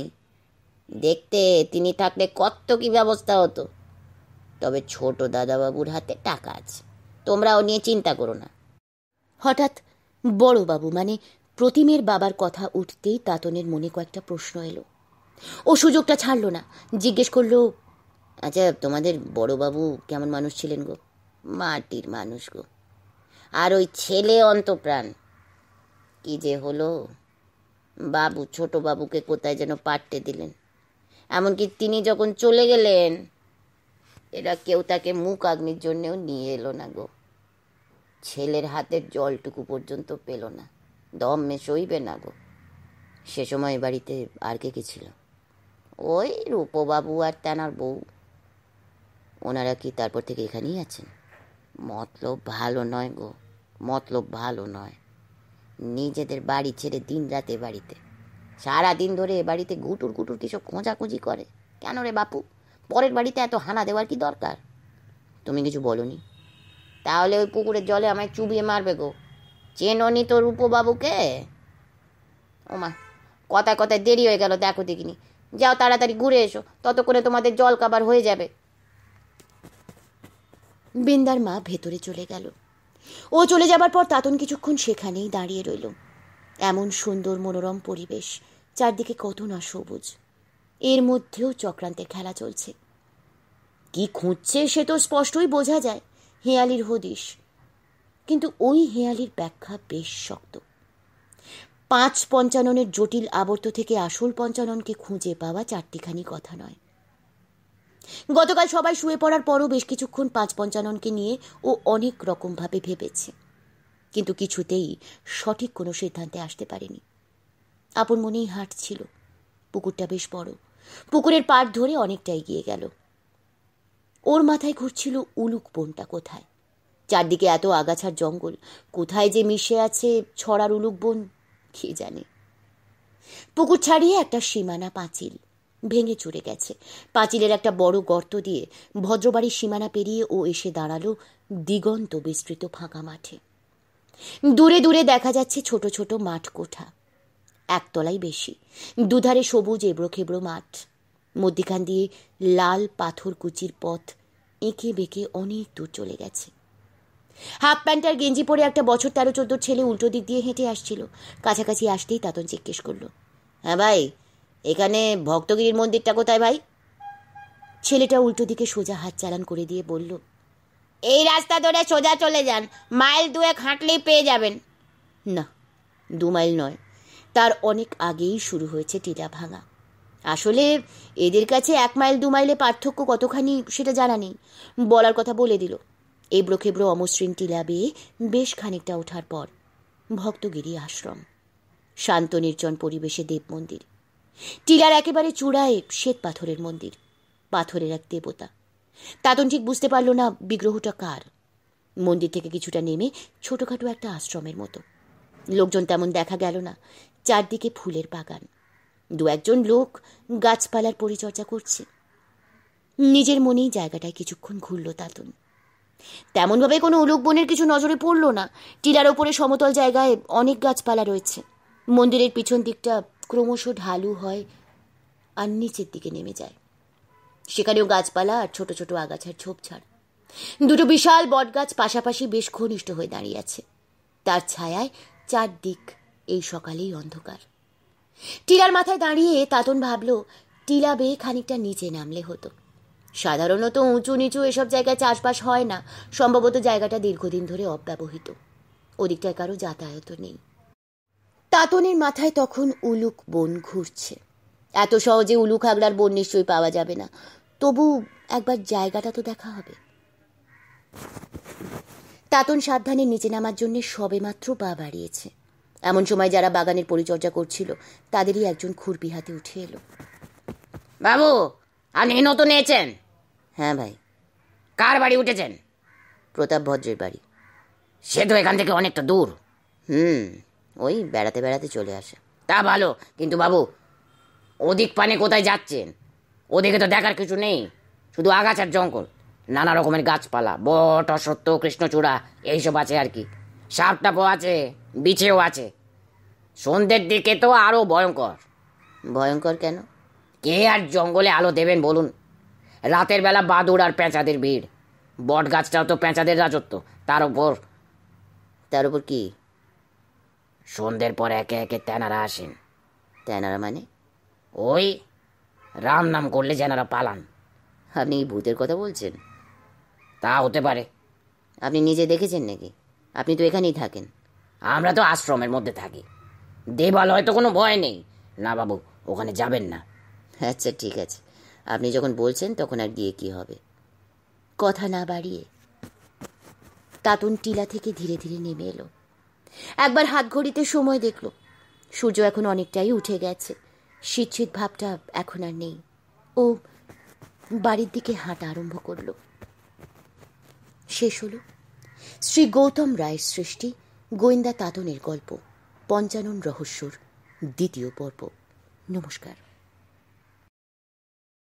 দেখতে তিনি থাকলে কত কি ব্যবস্থা হতো তবে ছোট দাদাবাবুর হাতে টাকা আছে তোমরা ও নিয়ে চিন্তা করো না হঠাৎ বড়বাবু মানে প্রতিমের বাবার কথা উঠতেই তাতনের মনে কয়েকটা প্রশ্ন এলো ও সুযোগটা ছাড়ল না জিজ্ঞেস করল আচ্ছা তোমাদের বড়বাবু কেমন মানুষ ছিলেন গো মাটির মানুষ গো আর ওই ছেলে অন্তপ্রাণ কি যে হলো বাবু ছোট বাবুকে কোথায় যেন পাট্টে দিলেন এমনকি তিনি যখন চলে গেলেন এরা কেউ তাকে মুখ আগ্নির জন্যেও নিয়ে এলো না গো ছেলের হাতের জলটুকু পর্যন্ত পেল না দম সইবে না গো সে সময় বাড়িতে আর কে কে ছিল ওই রূপবাবু আর তেনার বউ ওনারা কি তারপর থেকে এখানেই আছেন মতলব ভালো নয় গো মতলব ভালো নয় নিজেদের বাড়ি ছেড়ে দিন রাতে বাড়িতে সারা দিন ধরে এ বাড়িতে গুটুর গুটুর কিছু খোঁজাখুঁজি করে কেন রে বাপু পরের বাড়িতে এত হানা দেওয়ার কি দরকার তুমি কিছু নি তাহলে ওই পুকুরের জলে আমায় চুবিয়ে মারবে গো চেননি তো রূপবাবুকে ওমা কথায় কথায় দেরি হয়ে গেল দেখো দেখিনি যাও তাড়াতাড়ি ঘুরে এসো ততক্ষণে তোমাদের জল কাবার হয়ে যাবে বৃন্দার মা ভেতরে চলে গেল ও চলে যাবার পর তাতন কিছুক্ষণ সেখানেই দাঁড়িয়ে রইল এমন সুন্দর মনোরম পরিবেশ চারদিকে কত না সবুজ এর মধ্যেও চক্রান্তের খেলা চলছে কি খুঁজছে সে তো স্পষ্টই বোঝা যায় হেয়ালির হদিশ কিন্তু ওই হেয়ালির ব্যাখ্যা বেশ শক্ত পাঁচ পঞ্চাননের জটিল আবর্ত থেকে আসল পঞ্চাননকে খুঁজে পাওয়া চারটিখানি কথা নয় গতকাল সবাই শুয়ে পড়ার পরও বেশ কিছুক্ষণ পাঁচ পঞ্চাননকে নিয়ে ও অনেক রকমভাবে ভেবেছে কিন্তু কিছুতেই সঠিক কোনো সিদ্ধান্তে আসতে পারেনি আপন মনেই হাঁটছিল পুকুরটা বেশ বড় পুকুরের পাড় ধরে অনেকটা এগিয়ে গেল ওর মাথায় ঘুরছিল উলুক বনটা কোথায় চারদিকে এত আগাছার জঙ্গল কোথায় যে মিশে আছে ছড়ার উলুক বন কে জানে পুকুর ছাড়িয়ে একটা সীমানা পাঁচিল ভেঙে চড়ে গেছে পাঁচিলের একটা বড় গর্ত দিয়ে ভদ্রবাড়ির সীমানা পেরিয়ে ও এসে দাঁড়ালো দিগন্ত বিস্তৃত ফাঁকা মাঠে দূরে দূরে দেখা যাচ্ছে ছোট ছোট মাঠ কোঠা একতলাই বেশি দুধারে সবুজ এবড়োখেবড়ো মাঠ মধ্যিখান দিয়ে লাল পাথর কুচির পথ এঁকে বেঁকে অনেক দূর চলে গেছে হাফ প্যান্ট আর গেঞ্জি পরে একটা বছর তেরো চোদ্দ ছেলে উল্টো দিক দিয়ে হেঁটে আসছিল কাছাকাছি আসতেই তাতন জিজ্ঞেস করলো হ্যাঁ ভাই এখানে ভক্তগিরির মন্দিরটা কোথায় ভাই ছেলেটা উল্টো দিকে সোজা হাত চালান করে দিয়ে বলল এই রাস্তা ধরে সোজা চলে যান মাইল দুয়েক হাঁটলেই পেয়ে যাবেন না দু মাইল নয় তার অনেক আগেই শুরু হয়েছে টিলা ভাঙা আসলে এদের কাছে এক মাইল দু মাইলে পার্থক্য কতখানি সেটা জানা নেই বলার কথা বলে দিল এবড়ো খেবড়ো অমসৃণ টিলা বেয়ে বেশ খানিকটা ওঠার পর ভক্তগিরি আশ্রম শান্ত নির্জন পরিবেশে দেব মন্দির টিলার একেবারে চূড়ায় শ্বেত পাথরের মন্দির পাথরের এক দেবতা তাতন ঠিক বুঝতে পারল না বিগ্রহটা কার মন্দির থেকে কিছুটা নেমে ছোটখাটো একটা আশ্রমের মতো লোকজন তেমন দেখা গেল না চারদিকে ফুলের বাগান দু একজন লোক গাছপালার পরিচর্যা করছে নিজের মনেই জায়গাটায় কিছুক্ষণ ঘুরল তাতন তেমনভাবে কোনো উলুক বনের কিছু নজরে পড়ল না টিলার ওপরে সমতল জায়গায় অনেক গাছপালা রয়েছে মন্দিরের পিছন দিকটা ক্রমশ ঢালু হয় আর নিচের দিকে নেমে যায় সেখানেও গাছপালা আর ছোট ছোট আগাছার ঝোপঝাড় দুটো বিশাল বটগাছ পাশাপাশি বেশ ঘনিষ্ঠ হয়ে দাঁড়িয়ে আছে তার ছায়ায় চারদিক এই সকালেই অন্ধকার টিলার মাথায় দাঁড়িয়ে তাতন ভাবল টিলা বেয়ে খানিকটা নিচে নামলে হতো সাধারণত উঁচু নিচু এসব জায়গায় চাষবাস হয় না সম্ভবত জায়গাটা দীর্ঘদিন ধরে অব্যবহৃত ওদিকটায় কারো যাতায়াত নেই তাতনের মাথায় তখন উলুক বন ঘুরছে এত সহজে উলুক হাগড়ার বন নিশ্চয়ই পাওয়া যাবে না তবু একবার জায়গাটা তো দেখা হবে তাতন সাবধানে নিচে নামার জন্য সবেমাত্র পা বাড়িয়েছে এমন সময় যারা বাগানের পরিচর্যা করছিল তাদেরই একজন খুরপি হাতে উঠে এলো বাবু আপনি নতুন এসেছেন হ্যাঁ ভাই কার বাড়ি উঠেছেন প্রতাপ ভদ্রের বাড়ি সে তো এখান থেকে অনেকটা দূর হুম ওই বেড়াতে বেড়াতে চলে আসে তা ভালো কিন্তু বাবু ওদিক পানে কোথায় যাচ্ছেন ওদিকে তো দেখার কিছু নেই শুধু আগাছার জঙ্গল নানা রকমের গাছপালা বট অসত্য কৃষ্ণচূড়া এইসব আছে আর কি সাপটাপও আছে বিছেও আছে সন্ধ্যের দিকে তো আরও ভয়ঙ্কর ভয়ঙ্কর কেন কে আর জঙ্গলে আলো দেবেন বলুন রাতের বেলা বাদুর আর পেঁচাদের ভিড় বট গাছটাও তো পেঁচাদের রাজত্ব তার উপর তার উপর কি সন্ধ্যের পর একে একে তেনারা আসেন তেনারা মানে ওই রাম নাম করলে যেনারা পালান আপনি ভূতের কথা বলছেন তা হতে পারে আপনি নিজে দেখেছেন নাকি আপনি তো এখানেই থাকেন আমরা তো আশ্রমের মধ্যে থাকি দেবালয় তো কোনো ভয় নেই না বাবু ওখানে যাবেন না আচ্ছা ঠিক আছে আপনি যখন বলছেন তখন আর গিয়ে কি হবে কথা না বাড়িয়ে তাতুন টিলা থেকে ধীরে ধীরে নেমে এলো একবার হাত ঘড়িতে সময় দেখল সূর্য এখন অনেকটাই উঠে গেছে শীত শীত ভাবটা এখন আর নেই ও বাড়ির দিকে হাঁটা আরম্ভ করল শেষ হলো শ্রী গৌতম রায়ের সৃষ্টি গোয়েন্দা তাতনের গল্প পঞ্চানন রহস্যর দ্বিতীয় পর্ব নমস্কার